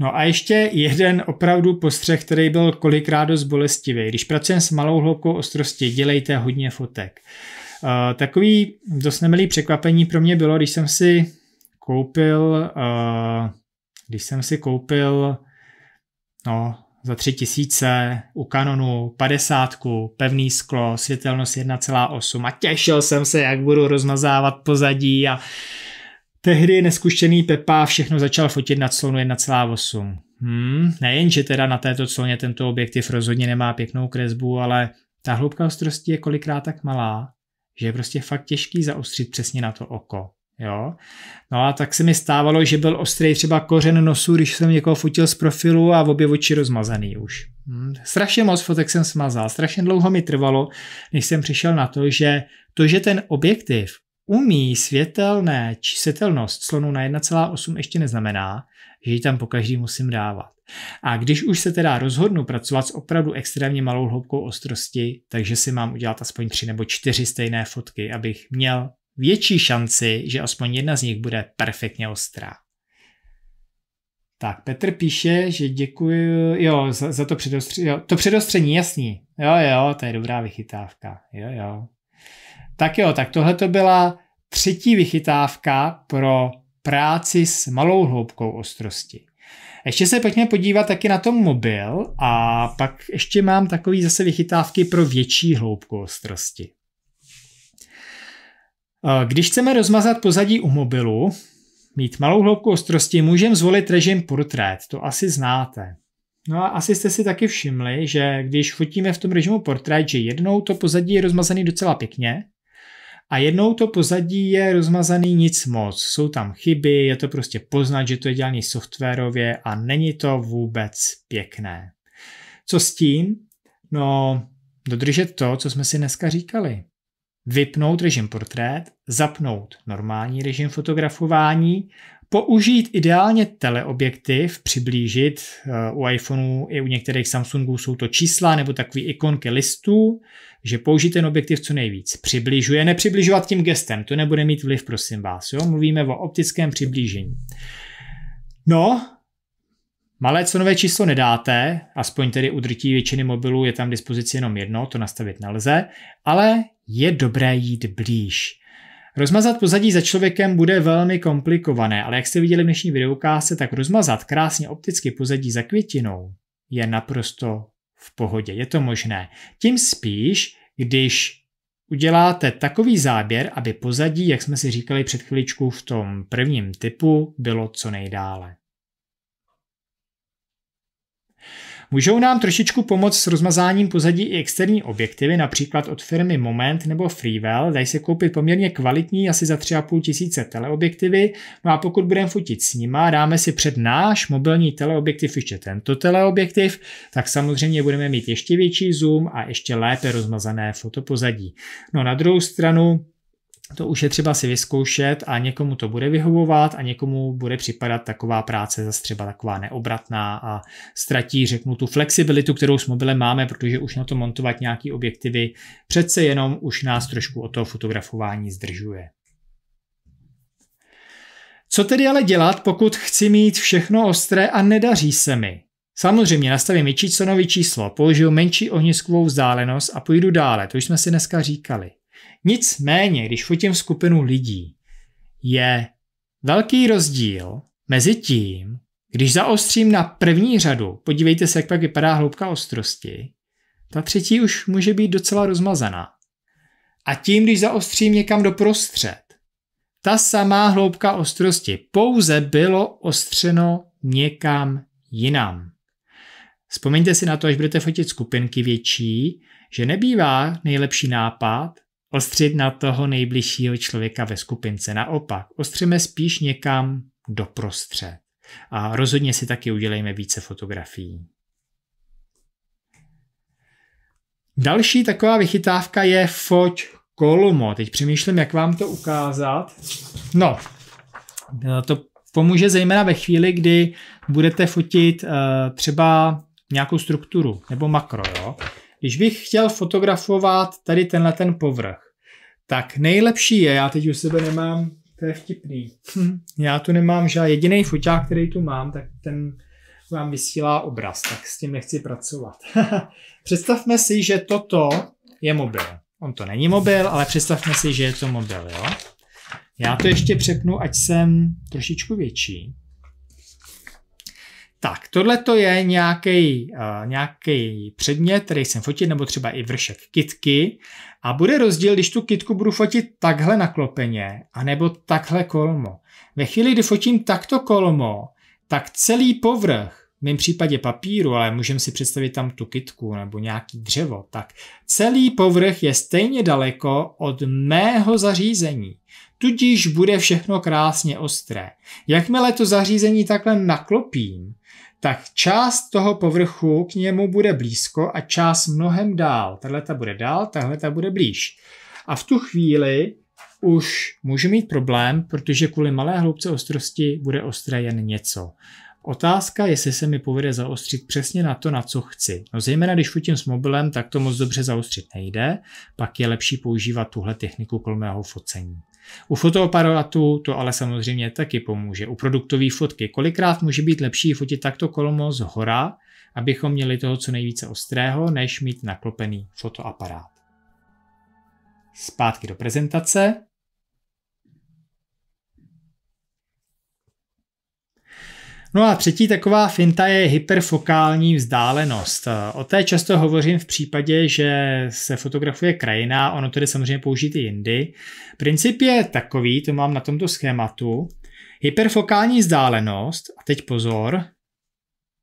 No a ještě jeden opravdu postřeh, který byl kolikrát dost bolestivý. Když pracujeme s malou hloubkou ostrosti, dělejte hodně fotek. Eh, takový dost nemelý překvapení pro mě bylo, když jsem si koupil eh, když jsem si koupil no, za tři tisíce u Canonu 50, pevný sklo, světelnost 1,8 a těšil jsem se, jak budu rozmazávat pozadí a tehdy neskušený Pepa všechno začal fotit na clonu 1,8. Hmm, nejen, že teda na této celně tento objektiv rozhodně nemá pěknou kresbu, ale ta hloubka ostrosti je kolikrát tak malá, že je prostě fakt těžký zaostřit přesně na to oko. Jo. No a tak se mi stávalo, že byl ostrý třeba kořen nosu, když jsem někoho fotil z profilu a obě oči rozmazaný už. Hmm. Strašně moc fotek jsem smazal, strašně dlouho mi trvalo, než jsem přišel na to, že to, že ten objektiv umí světelné či setelnost, slonu na 1,8 ještě neznamená, že ji tam po každý musím dávat. A když už se teda rozhodnu pracovat s opravdu extrémně malou hloubkou ostrosti, takže si mám udělat aspoň tři nebo čtyři stejné fotky, abych měl větší šanci, že aspoň jedna z nich bude perfektně ostrá. Tak, Petr píše, že děkuji, jo, za, za to předostření, jo, to předostření, jasný, jo, jo, to je dobrá vychytávka, jo, jo. Tak jo, tak tohle to byla třetí vychytávka pro práci s malou hloubkou ostrosti. Ještě se pojďme podívat taky na tom mobil a pak ještě mám takový zase vychytávky pro větší hloubku ostrosti. Když chceme rozmazat pozadí u mobilu, mít malou hloubku ostrosti, můžeme zvolit režim portrét, to asi znáte. No a asi jste si taky všimli, že když fotíme v tom režimu portrét, že jednou to pozadí je rozmazaný docela pěkně a jednou to pozadí je rozmazaný nic moc. Jsou tam chyby, je to prostě poznat, že to je dělané softwarově a není to vůbec pěkné. Co s tím? No, dodržet to, co jsme si dneska říkali vypnout režim portrét, zapnout normální režim fotografování, použít ideálně teleobjektiv, přiblížit, eh, u iPhoneu i u některých Samsungů jsou to čísla nebo takové ikonky listů, že použít ten objektiv co nejvíc. Přibližuje, nepřibližovat tím gestem, to nebude mít vliv, prosím vás, jo? mluvíme o optickém přiblížení. No, Malé cenové číslo nedáte, aspoň tedy u drtí většiny mobilů je tam dispozici jenom jedno, to nastavit nelze, ale je dobré jít blíž. Rozmazat pozadí za člověkem bude velmi komplikované, ale jak jste viděli v dnešní videoukázce, tak rozmazat krásně opticky pozadí za květinou je naprosto v pohodě, je to možné. Tím spíš, když uděláte takový záběr, aby pozadí, jak jsme si říkali před chviličkou v tom prvním typu, bylo co nejdále. Můžou nám trošičku pomoct s rozmazáním pozadí i externí objektivy, například od firmy Moment nebo Freewell. Dají se koupit poměrně kvalitní, asi za 3,5 tisíce teleobjektivy. No a pokud budeme fotit s nima, dáme si před náš mobilní teleobjektiv ještě tento teleobjektiv, tak samozřejmě budeme mít ještě větší zoom a ještě lépe rozmazané fotopozadí. No na druhou stranu to už je třeba si vyzkoušet a někomu to bude vyhovovat a někomu bude připadat taková práce zase třeba taková neobratná a ztratí, řeknu, tu flexibilitu, kterou s mobilem máme, protože už na to montovat nějaký objektivy přece jenom už nás trošku o toho fotografování zdržuje. Co tedy ale dělat, pokud chci mít všechno ostré a nedaří se mi? Samozřejmě nastavím cenový číslo, použiju menší ohniskovou vzdálenost a půjdu dále, to už jsme si dneska říkali. Nicméně, když fotím skupinu lidí, je velký rozdíl mezi tím, když zaostřím na první řadu, podívejte se, jak pak vypadá hloubka ostrosti, ta třetí už může být docela rozmazaná. A tím, když zaostřím někam do prostřed, ta samá hloubka ostrosti pouze bylo ostřeno někam jinam. Vzpomeňte si na to, až budete fotit skupinky větší, že nebývá nejlepší nápad ostřit na toho nejbližšího člověka ve skupince. Naopak, ostřeme spíš někam do doprostřed. A rozhodně si taky udělejme více fotografií. Další taková vychytávka je foť kolumo. Teď přemýšlím, jak vám to ukázat. No, to pomůže zejména ve chvíli, kdy budete fotit eh, třeba nějakou strukturu nebo makro. Jo? Když bych chtěl fotografovat tady tenhle ten povrch, tak nejlepší je, já teď u sebe nemám, to je vtipný, hm. já tu nemám žádný jediný foťák, který tu mám, tak ten vám vysílá obraz, tak s tím nechci pracovat. <laughs> představme si, že toto je mobil. On to není mobil, ale představme si, že je to mobil, jo? Já to ještě přepnu, ať jsem trošičku větší. Tak, tohle to je nějaký uh, eh, nějaký předmět, který jsem fotit, nebo třeba i vršek kitky. A bude rozdíl, když tu kitku budu fotit takhle naklopeně, anebo takhle kolmo. Ve chvíli, kdy fotím takto kolmo, tak celý povrch, v mém případě papíru, ale můžeme si představit tam tu kitku nebo nějaký dřevo, tak celý povrch je stejně daleko od mého zařízení. Tudíž bude všechno krásně ostré. Jakmile to zařízení takhle naklopím, tak část toho povrchu k němu bude blízko a část mnohem dál. Tahle ta bude dál, tahle ta bude blíž. A v tu chvíli už můžu mít problém, protože kvůli malé hloubce ostrosti bude ostré jen něco. Otázka, jestli se mi povede zaostřit přesně na to, na co chci. No zejména když fotím s mobilem, tak to moc dobře zaostřit nejde, pak je lepší používat tuhle techniku kolmého focení. U fotoaparátu to ale samozřejmě taky pomůže. U produktové fotky kolikrát může být lepší fotit takto kolmo z hora, abychom měli toho co nejvíce ostrého, než mít naklopený fotoaparát. Zpátky do prezentace. No a třetí taková finta je hyperfokální vzdálenost. Eh, o té často hovořím v případě, že se fotografuje krajina, ono tedy samozřejmě použít i jindy. Princip je takový, to mám na tomto schématu. Hyperfokální vzdálenost, a teď pozor,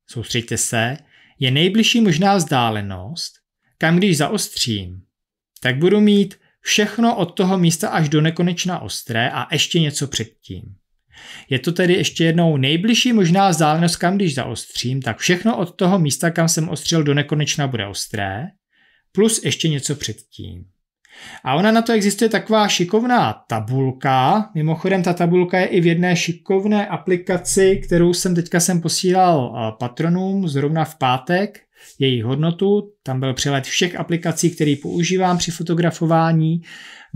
soustřeďte se, je nejbližší možná vzdálenost, kam když zaostřím, tak budu mít všechno od toho místa až do nekonečna ostré a ještě něco předtím. Je to tedy ještě jednou nejbližší možná vzdálenost, kam když zaostřím, tak všechno od toho místa, kam jsem ostřil do nekonečna, bude ostré, plus ještě něco předtím. A ona na to existuje taková šikovná tabulka. Mimochodem ta tabulka je i v jedné šikovné aplikaci, kterou jsem teďka jsem posílal eh, patronům zrovna v pátek, její hodnotu. Tam byl přelet všech aplikací, které používám při fotografování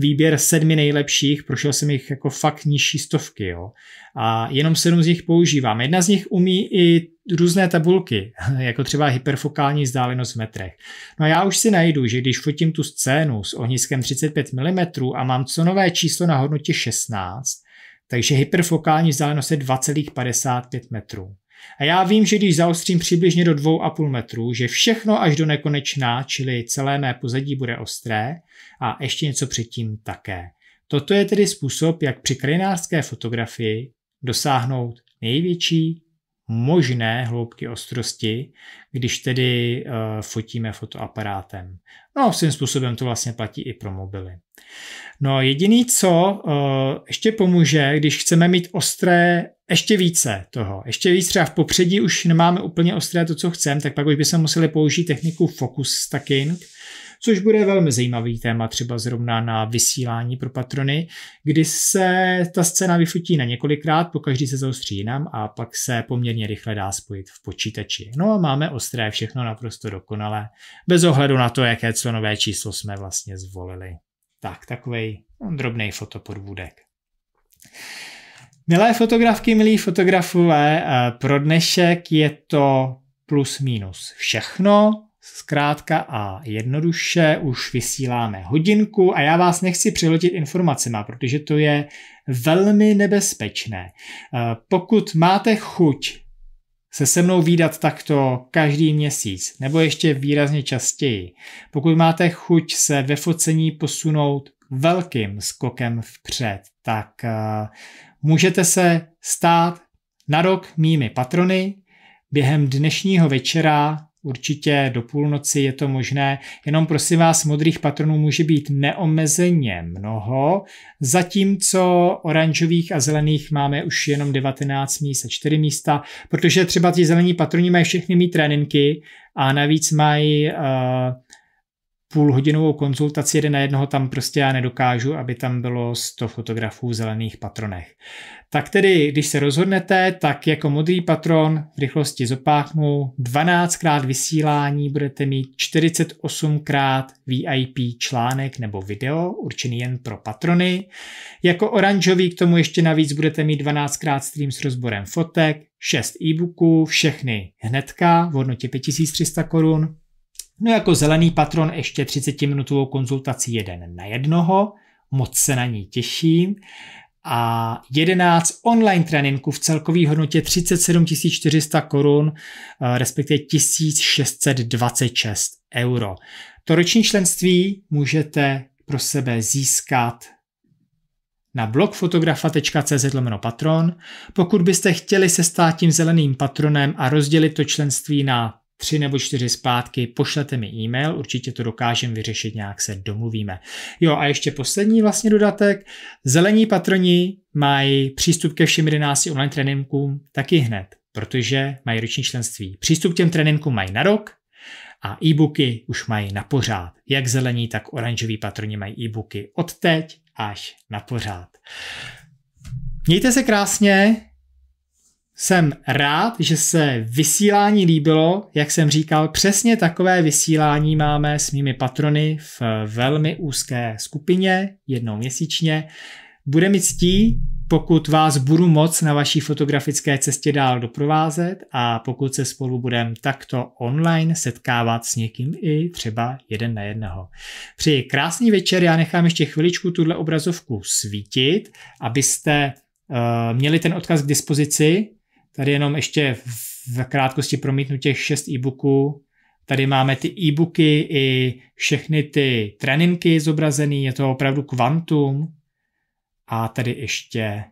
výběr sedmi nejlepších, prošel jsem jich jako fakt nižší stovky, jo. A jenom sedm z nich používám. Jedna z nich umí i různé tabulky, <laughs> jako třeba hyperfokální vzdálenost v metrech. No a já už si najdu, že když fotím tu scénu s ohniskem 35 mm a mám co nové číslo na hodnotě 16, takže hyperfokální vzdálenost je 2,55 metrů. A já vím, že když zaostřím přibližně do 2,5 metrů, že všechno až do nekonečná, čili celé mé pozadí bude ostré a ještě něco předtím také. Toto je tedy způsob, jak při krajinářské fotografii dosáhnout největší možné hloubky ostrosti, když tedy e, fotíme fotoaparátem. No, svým způsobem to vlastně platí i pro mobily. No, jediný, co uh, ještě pomůže, když chceme mít ostré ještě více toho, ještě víc třeba v popředí už nemáme úplně ostré to, co chceme, tak pak už bychom museli použít techniku focus stacking, což bude velmi zajímavý téma třeba zrovna na vysílání pro patrony, kdy se ta scéna vyfotí na několikrát, po každý se zaostří jinam a pak se poměrně rychle dá spojit v počítači. No a máme ostré všechno naprosto dokonalé, bez ohledu na to, jaké clonové číslo jsme vlastně zvolili. Tak, takovej drobný fotopodvůdek. Milé fotografky, milí fotografové, eh, pro dnešek je to plus minus všechno. Zkrátka a jednoduše už vysíláme hodinku a já vás nechci přilotit informacema, protože to je velmi nebezpečné. Eh, pokud máte chuť se se mnou výdat takto každý měsíc, nebo ještě výrazně častěji, pokud máte chuť se ve focení posunout velkým skokem vpřed, tak eh, můžete se stát na rok mými patrony během dnešního večera určitě do půlnoci je to možné. Jenom prosím vás, modrých patronů může být neomezeně mnoho, zatímco oranžových a zelených máme už jenom 19 míst a 4 místa, protože třeba ti zelení patroni mají všechny mít tréninky a navíc mají uh, půlhodinovou konzultaci jeden na jednoho tam prostě já nedokážu, aby tam bylo 100 fotografů v zelených patronech. Tak tedy, když se rozhodnete, tak jako modrý patron v rychlosti zopáchnu 12krát vysílání budete mít 48krát VIP článek nebo video určený jen pro patrony. Jako oranžový k tomu ještě navíc budete mít 12krát stream s rozborem fotek, 6 e-booků, všechny hnedka v hodnotě 5300 korun, No jako zelený patron ještě 30-minutovou konzultaci jeden na jednoho, moc se na ní těším. A 11 online tréninků v celkové hodnotě 37 400 korun, eh, respektive 1626 euro. To roční členství můžete pro sebe získat na blogfotografa.cz patron. Pokud byste chtěli se stát tím zeleným patronem a rozdělit to členství na tři nebo čtyři zpátky, pošlete mi e-mail, určitě to dokážeme vyřešit, nějak se domluvíme. Jo a ještě poslední vlastně dodatek, zelení patroni mají přístup ke všem 11 online tréninkům taky hned, protože mají roční členství. Přístup k těm tréninkům mají na rok, a e-booky už mají na pořád. Jak zelení, tak oranžoví patroni mají e-booky od teď až na pořád. Mějte se krásně, jsem rád, že se vysílání líbilo, jak jsem říkal, přesně takové vysílání máme s mými patrony v velmi úzké skupině, jednou měsíčně. Bude mi ctí, pokud vás budu moc na vaší fotografické cestě dál doprovázet a pokud se spolu budeme takto online setkávat s někým i třeba jeden na jednoho. Při krásný večer, já nechám ještě chviličku tuhle obrazovku svítit, abyste uh, měli ten odkaz k dispozici Tady jenom ještě v krátkosti promítnu těch šest e-booků. Tady máme ty e-booky i všechny ty tréninky zobrazený, je to opravdu kvantum. A tady ještě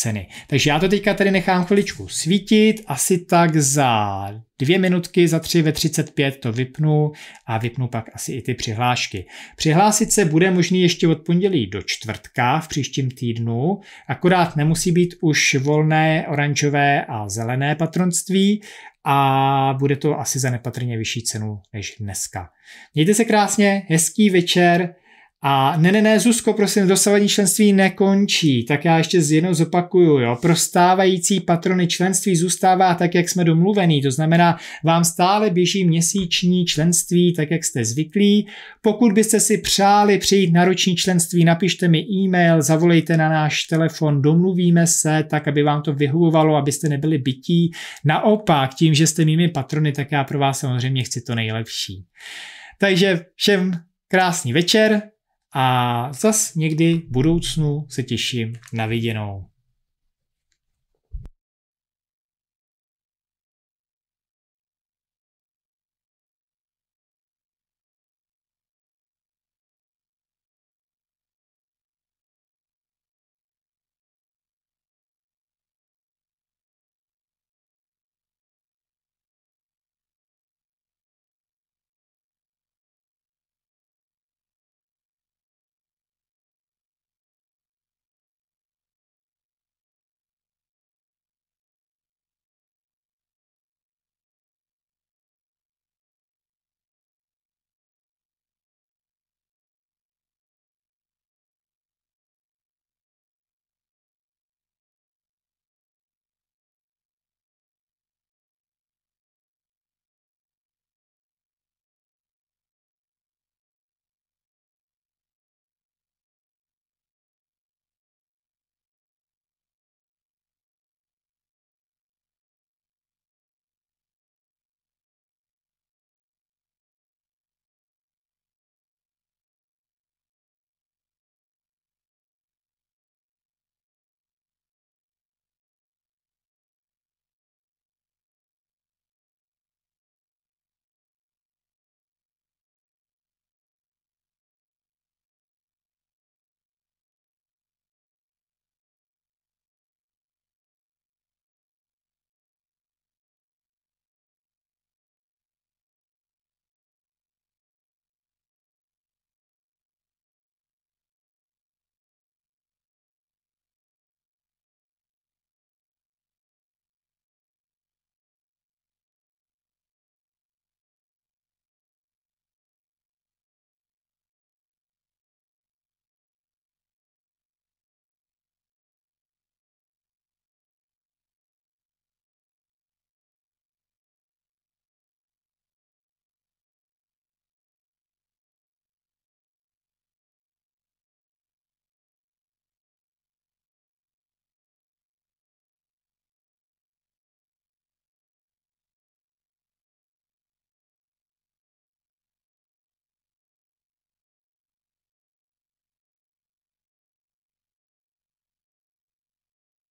ceny. Takže já to teďka tady nechám chviličku svítit, asi tak za dvě minutky, za tři ve 35 to vypnu a vypnu pak asi i ty přihlášky. Přihlásit se bude možný ještě od pondělí do čtvrtka v příštím týdnu, akorát nemusí být už volné oranžové a zelené patronství a bude to asi za nepatrně vyšší cenu než dneska. Mějte se krásně, hezký večer, a ne, ne, ne, Zuzko, prosím, dosavadní členství nekončí, tak já ještě jednou zopakuju, jo. Pro stávající patrony členství zůstává tak, jak jsme domluvení, to znamená, vám stále běží měsíční členství, tak jak jste zvyklí. Pokud byste si přáli přijít na roční členství, napište mi e-mail, zavolejte na náš telefon, domluvíme se tak, aby vám to vyhovovalo, abyste nebyli bytí. Naopak, tím, že jste mými patrony, tak já pro vás samozřejmě chci to nejlepší. Takže všem krásný večer, a zas někdy v budoucnu se těším na viděnou.